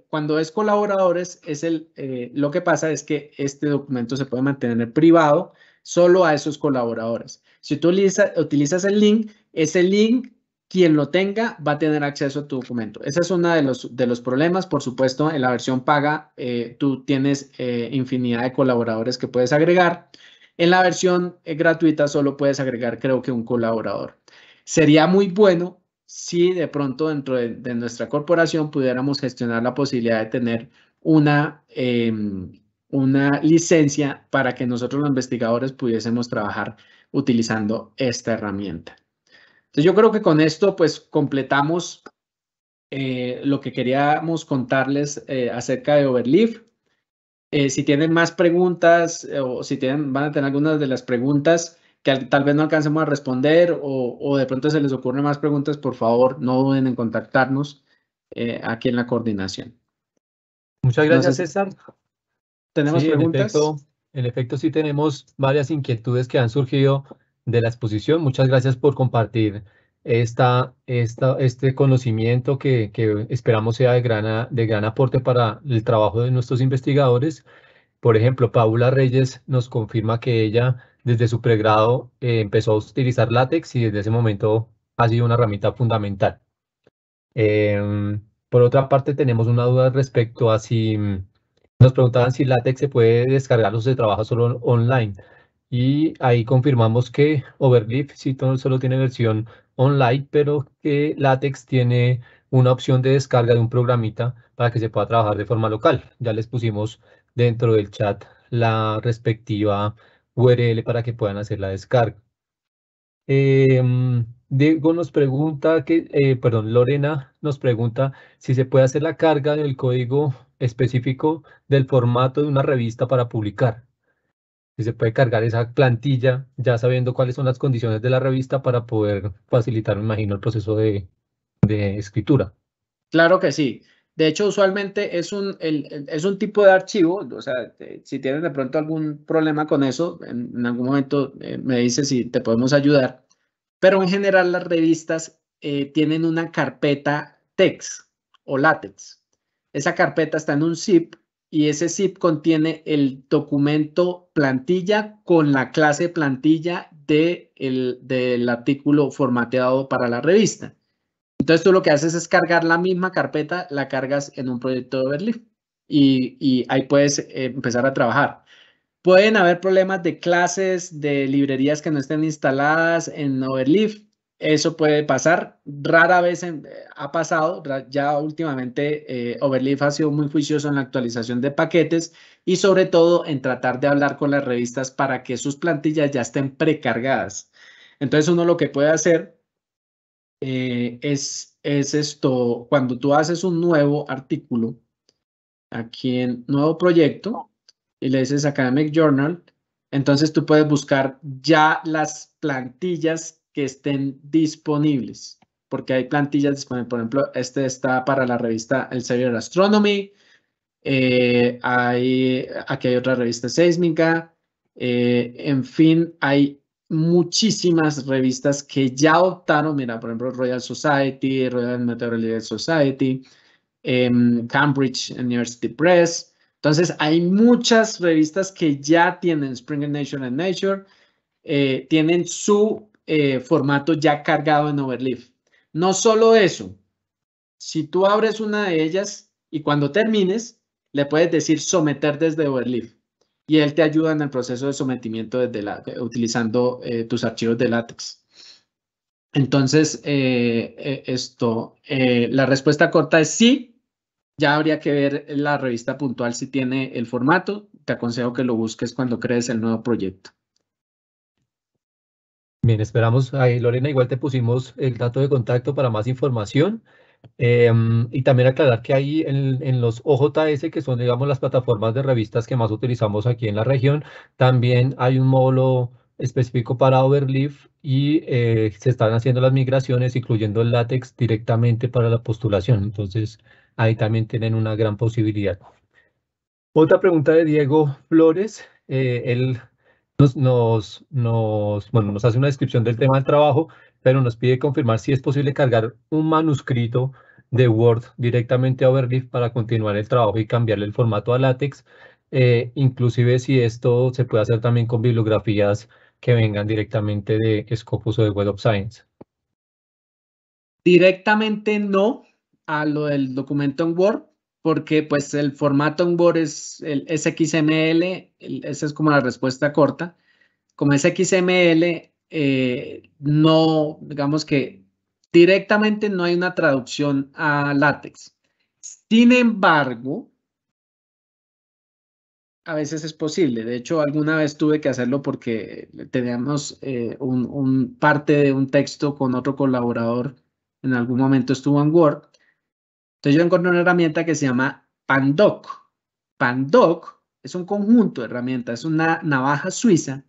cuando es colaboradores, es el, eh, lo que pasa es que este documento se puede mantener privado solo a esos colaboradores. Si tú utiliza, utilizas el link, ese link, quien lo tenga, va a tener acceso a tu documento. Ese es uno de los, de los problemas. Por supuesto, en la versión paga, eh, tú tienes eh, infinidad de colaboradores que puedes agregar. En la versión eh, gratuita solo puedes agregar, creo que un colaborador. Sería muy bueno si de pronto dentro de, nuestra corporación pudiéramos gestionar la posibilidad de tener una, em, una licencia para que nosotros los investigadores pudiésemos trabajar utilizando esta herramienta. Entonces yo creo que con esto pues completamos eh, lo que queríamos contarles eh, acerca de Overleaf. Eh, si tienen más preguntas eh, o si van a tener algunas de las preguntas que tal vez no alcancemos a responder o, de pronto se les ocurren más preguntas, por favor, no duden en contactarnos eh, aquí en la coordinación. Muchas gracias, César. ¿Tenemos preguntas? en efecto, sí tenemos varias inquietudes que han surgido de la exposición. Muchas gracias por compartir esta, este conocimiento que, esperamos sea de gran, aporte para el trabajo de nuestros investigadores. Por ejemplo, Paula Reyes nos confirma que ella desde su pregrado eh, empezó a utilizar látex y desde ese momento ha sido una herramienta fundamental. Em, por otra parte, tenemos una duda respecto a si mm, nos preguntaban si látex se puede descargar o se trabaja solo online. Y ahí confirmamos que Overleaf sí solo tiene versión online, pero que LaTeX tiene una opción de descarga de un programita para que se pueda trabajar de forma local. Ya les pusimos dentro del chat la respectiva URL para que puedan hacer la descarga. Em, Diego nos pregunta, que, eh, perdón, Lorena nos pregunta si se puede hacer la carga del código específico del formato de una revista para publicar. Y se puede cargar esa plantilla, ya sabiendo cuáles son las condiciones de la revista para poder facilitar, me imagino, el proceso de, escritura. Claro que sí. De hecho, usualmente es un, es un tipo de archivo, o sea, si tienen de pronto algún problema con eso, en, algún momento eh, me dices si te podemos ayudar, pero en general las revistas eh, tienen una carpeta text o latex Esa carpeta está en un zip y ese zip contiene el documento plantilla con la clase plantilla de del artículo formateado para la revista. Entonces tú lo que haces es cargar la misma carpeta, la cargas en un proyecto de Overleaf y, y ahí puedes eh, empezar a trabajar. Pueden haber problemas de clases, de librerías que no estén instaladas en Overleaf. Eso puede pasar, rara vez eh, ha pasado, ya últimamente eh, Overleaf ha sido muy juicioso en la actualización de paquetes y sobre todo en tratar de hablar con las revistas para que sus plantillas ya estén precargadas. Entonces uno lo que puede hacer eh, es, es esto, cuando tú haces un nuevo artículo, aquí en nuevo proyecto y le dices Academic Journal, entonces tú puedes buscar ya las plantillas que estén disponibles, porque hay plantillas disponibles. Por ejemplo, este está para la revista El Elsevier Astronomy, eh, hay, aquí hay otra revista sísmica, eh, en fin, hay muchísimas revistas que ya optaron, mira, por ejemplo, Royal Society, Royal Meteorological Society, em, Cambridge University Press. Entonces, hay muchas revistas que ya tienen Springer Nature and Nature, eh, tienen su eh, formato ya cargado en Overleaf. No solo eso, si tú abres una de ellas y cuando termines, le puedes decir someter desde Overleaf y él te ayuda en el proceso de sometimiento desde la, eh, utilizando eh, tus archivos de látex. Entonces, esto, la respuesta corta es sí. Ya habría que ver la revista puntual si tiene el formato. Te aconsejo que lo busques cuando crees el nuevo proyecto. Bien, esperamos. Ahí, Lorena, igual te pusimos el dato de contacto para más información. Em, y también aclarar que ahí en, los OJS, que son, digamos, las plataformas de revistas que más utilizamos aquí en la región, también hay un módulo específico para Overleaf y eh, se están haciendo las migraciones, incluyendo el látex, directamente para la postulación. Entonces, ahí también tienen una gran posibilidad. Otra pregunta de Diego Flores. Eh, él nos, nos, bueno, nos hace una descripción del tema del trabajo, pero nos pide confirmar si es posible cargar un manuscrito de Word directamente a Overleaf para continuar el trabajo y cambiarle el formato a látex, eh, inclusive si esto se puede hacer también con bibliografías que vengan directamente de Scopus o de Web of Science. Directamente no a lo del documento en Word, porque pues el formato en Word es el XML, esa es como la respuesta corta. Como es XML, eh, no, digamos que directamente no hay una traducción a látex. Sin embargo, a veces es posible. De hecho, alguna vez tuve que hacerlo porque teníamos eh, un, parte de un texto con otro colaborador. En algún momento estuvo en Word entonces yo encontré una herramienta que se llama Pandoc. Pandoc es un conjunto de herramientas, es una navaja suiza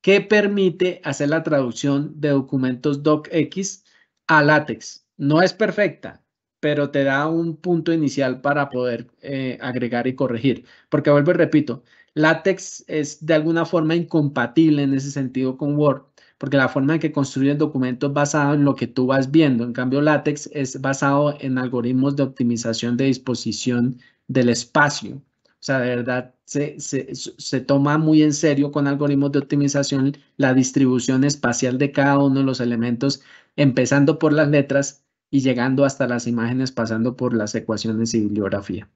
que permite hacer la traducción de documentos docx a látex. No es perfecta, pero te da un punto inicial para poder eh, agregar y corregir. Porque vuelvo y repito, látex es de alguna forma incompatible en ese sentido con Word porque la forma en que construyen documentos documento es en lo que tú vas viendo. En cambio, LaTeX es basado en algoritmos de optimización de disposición del espacio. O sea, de verdad, se, se toma muy en serio con algoritmos de optimización la distribución espacial de cada uno de los elementos, empezando por las letras y llegando hasta las imágenes, pasando por las ecuaciones y bibliografía.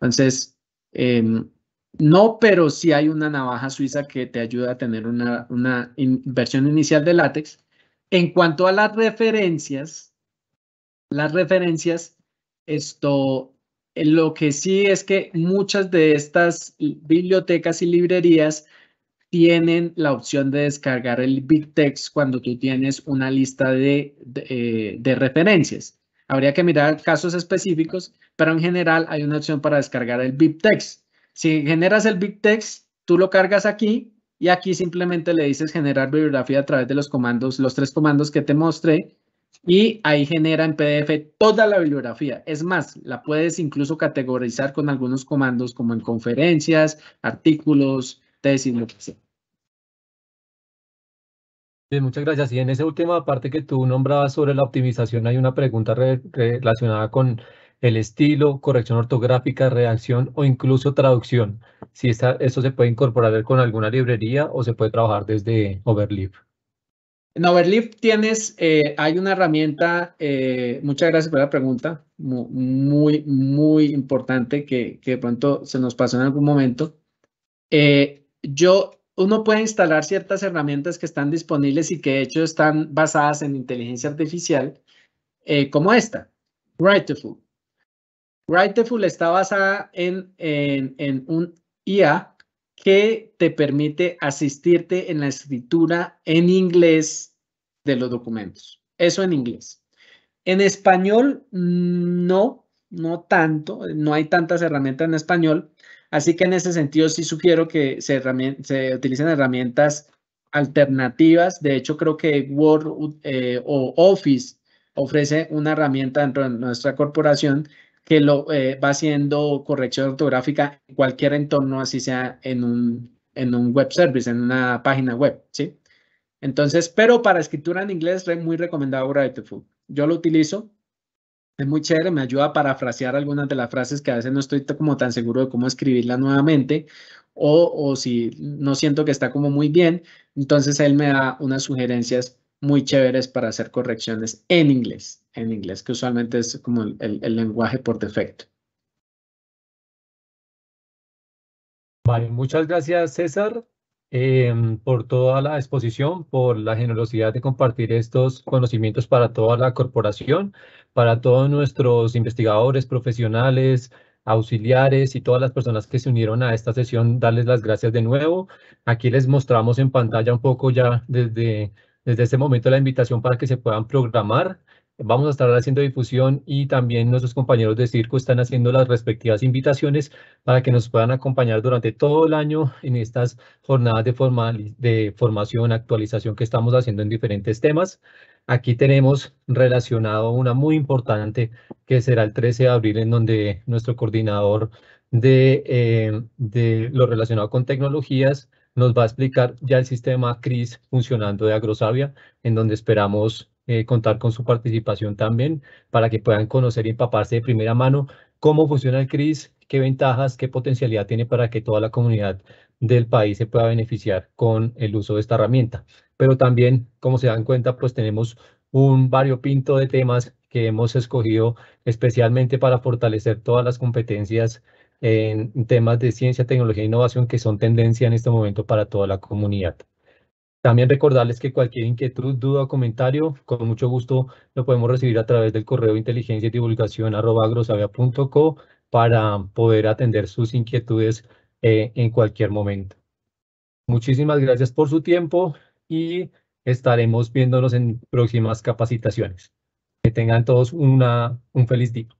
Entonces, eh, no, pero sí hay una navaja suiza que te ayuda a tener una, versión inicial de látex. En cuanto a las referencias, las referencias, esto, eh, lo que sí es que muchas de estas bibliotecas y librerías tienen la opción de descargar el Big Text cuando tú tienes una lista de, de eh, referencias. Habría que mirar casos específicos, pero en general hay una opción para descargar el Big Text si generas el Big Text, tú lo cargas aquí y aquí simplemente le dices generar bibliografía a través de los comandos, los tres comandos que te mostré y ahí genera en PDF toda la bibliografía. Es más, la puedes incluso categorizar con algunos comandos como en conferencias, artículos, tesis, lo que sea. Bien, muchas gracias. Y en esa última parte que tú nombrabas sobre la optimización, hay una pregunta relacionada con el estilo, corrección ortográfica, reacción o incluso traducción. Si eso esto se puede incorporar con alguna librería o se puede trabajar desde Overleaf. En Overleaf tienes, eh, hay una herramienta, eh, muchas gracias por la pregunta, muy, muy importante que, de pronto se nos pasó en algún momento. Eh, yo, uno puede instalar ciertas herramientas que están disponibles y que de hecho están basadas en inteligencia artificial, como esta, Writeful. Writeful está basada en, un IA que te permite asistirte en la escritura en inglés de los documentos. Eso en inglés. En español, no, no tanto, no hay tantas herramientas en español, así que en ese sentido sí sugiero que se, se utilicen herramientas alternativas. De hecho, creo que Word eh, o Office ofrece una herramienta dentro de nuestra corporación que lo eh, va haciendo corrección ortográfica en cualquier entorno, así sea en un, en un web service, en una página web, ¿sí? Entonces, pero para escritura en inglés es muy recomendado Writeful Yo lo utilizo, es muy chévere, me ayuda a parafrasear algunas de las frases que a veces no estoy como tan seguro de cómo escribirla nuevamente o, o si no siento que está como muy bien, entonces él me da unas sugerencias muy chéveres para hacer correcciones en inglés, en inglés, que usualmente es como el, el, lenguaje por defecto. Vale, muchas gracias César em, por toda la exposición, por la generosidad de compartir estos conocimientos para toda la corporación, para todos nuestros investigadores, profesionales, auxiliares y todas las personas que se unieron a esta sesión, darles las gracias de nuevo. Aquí les mostramos en pantalla un poco ya desde desde este momento la invitación para que se puedan programar. Vamos a estar haciendo difusión y también nuestros compañeros de circo están haciendo las respectivas invitaciones para que nos puedan acompañar durante todo el año en estas jornadas de, formación, actualización que estamos haciendo en diferentes temas. Aquí tenemos relacionado una muy importante que será el 13 de abril en donde nuestro coordinador de, eh, de lo relacionado con tecnologías nos va a explicar ya el sistema CRIS funcionando de Agrosavia, en donde esperamos eh, contar con su participación también para que puedan conocer y empaparse de primera mano cómo funciona el CRIS, qué ventajas, qué potencialidad tiene para que toda la comunidad del país se pueda beneficiar con el uso de esta herramienta. Pero también, como se dan cuenta, pues tenemos un variopinto de temas que hemos escogido especialmente para fortalecer todas las competencias en temas de ciencia, tecnología e innovación que son tendencia en este momento para toda la comunidad. También recordarles que cualquier inquietud, duda o comentario, con mucho gusto lo podemos recibir a través del correo inteligencia y divulgación arroba para poder atender sus inquietudes eh, en cualquier momento. Muchísimas gracias por su tiempo y estaremos viéndonos en próximas capacitaciones. Que tengan todos una, un feliz día.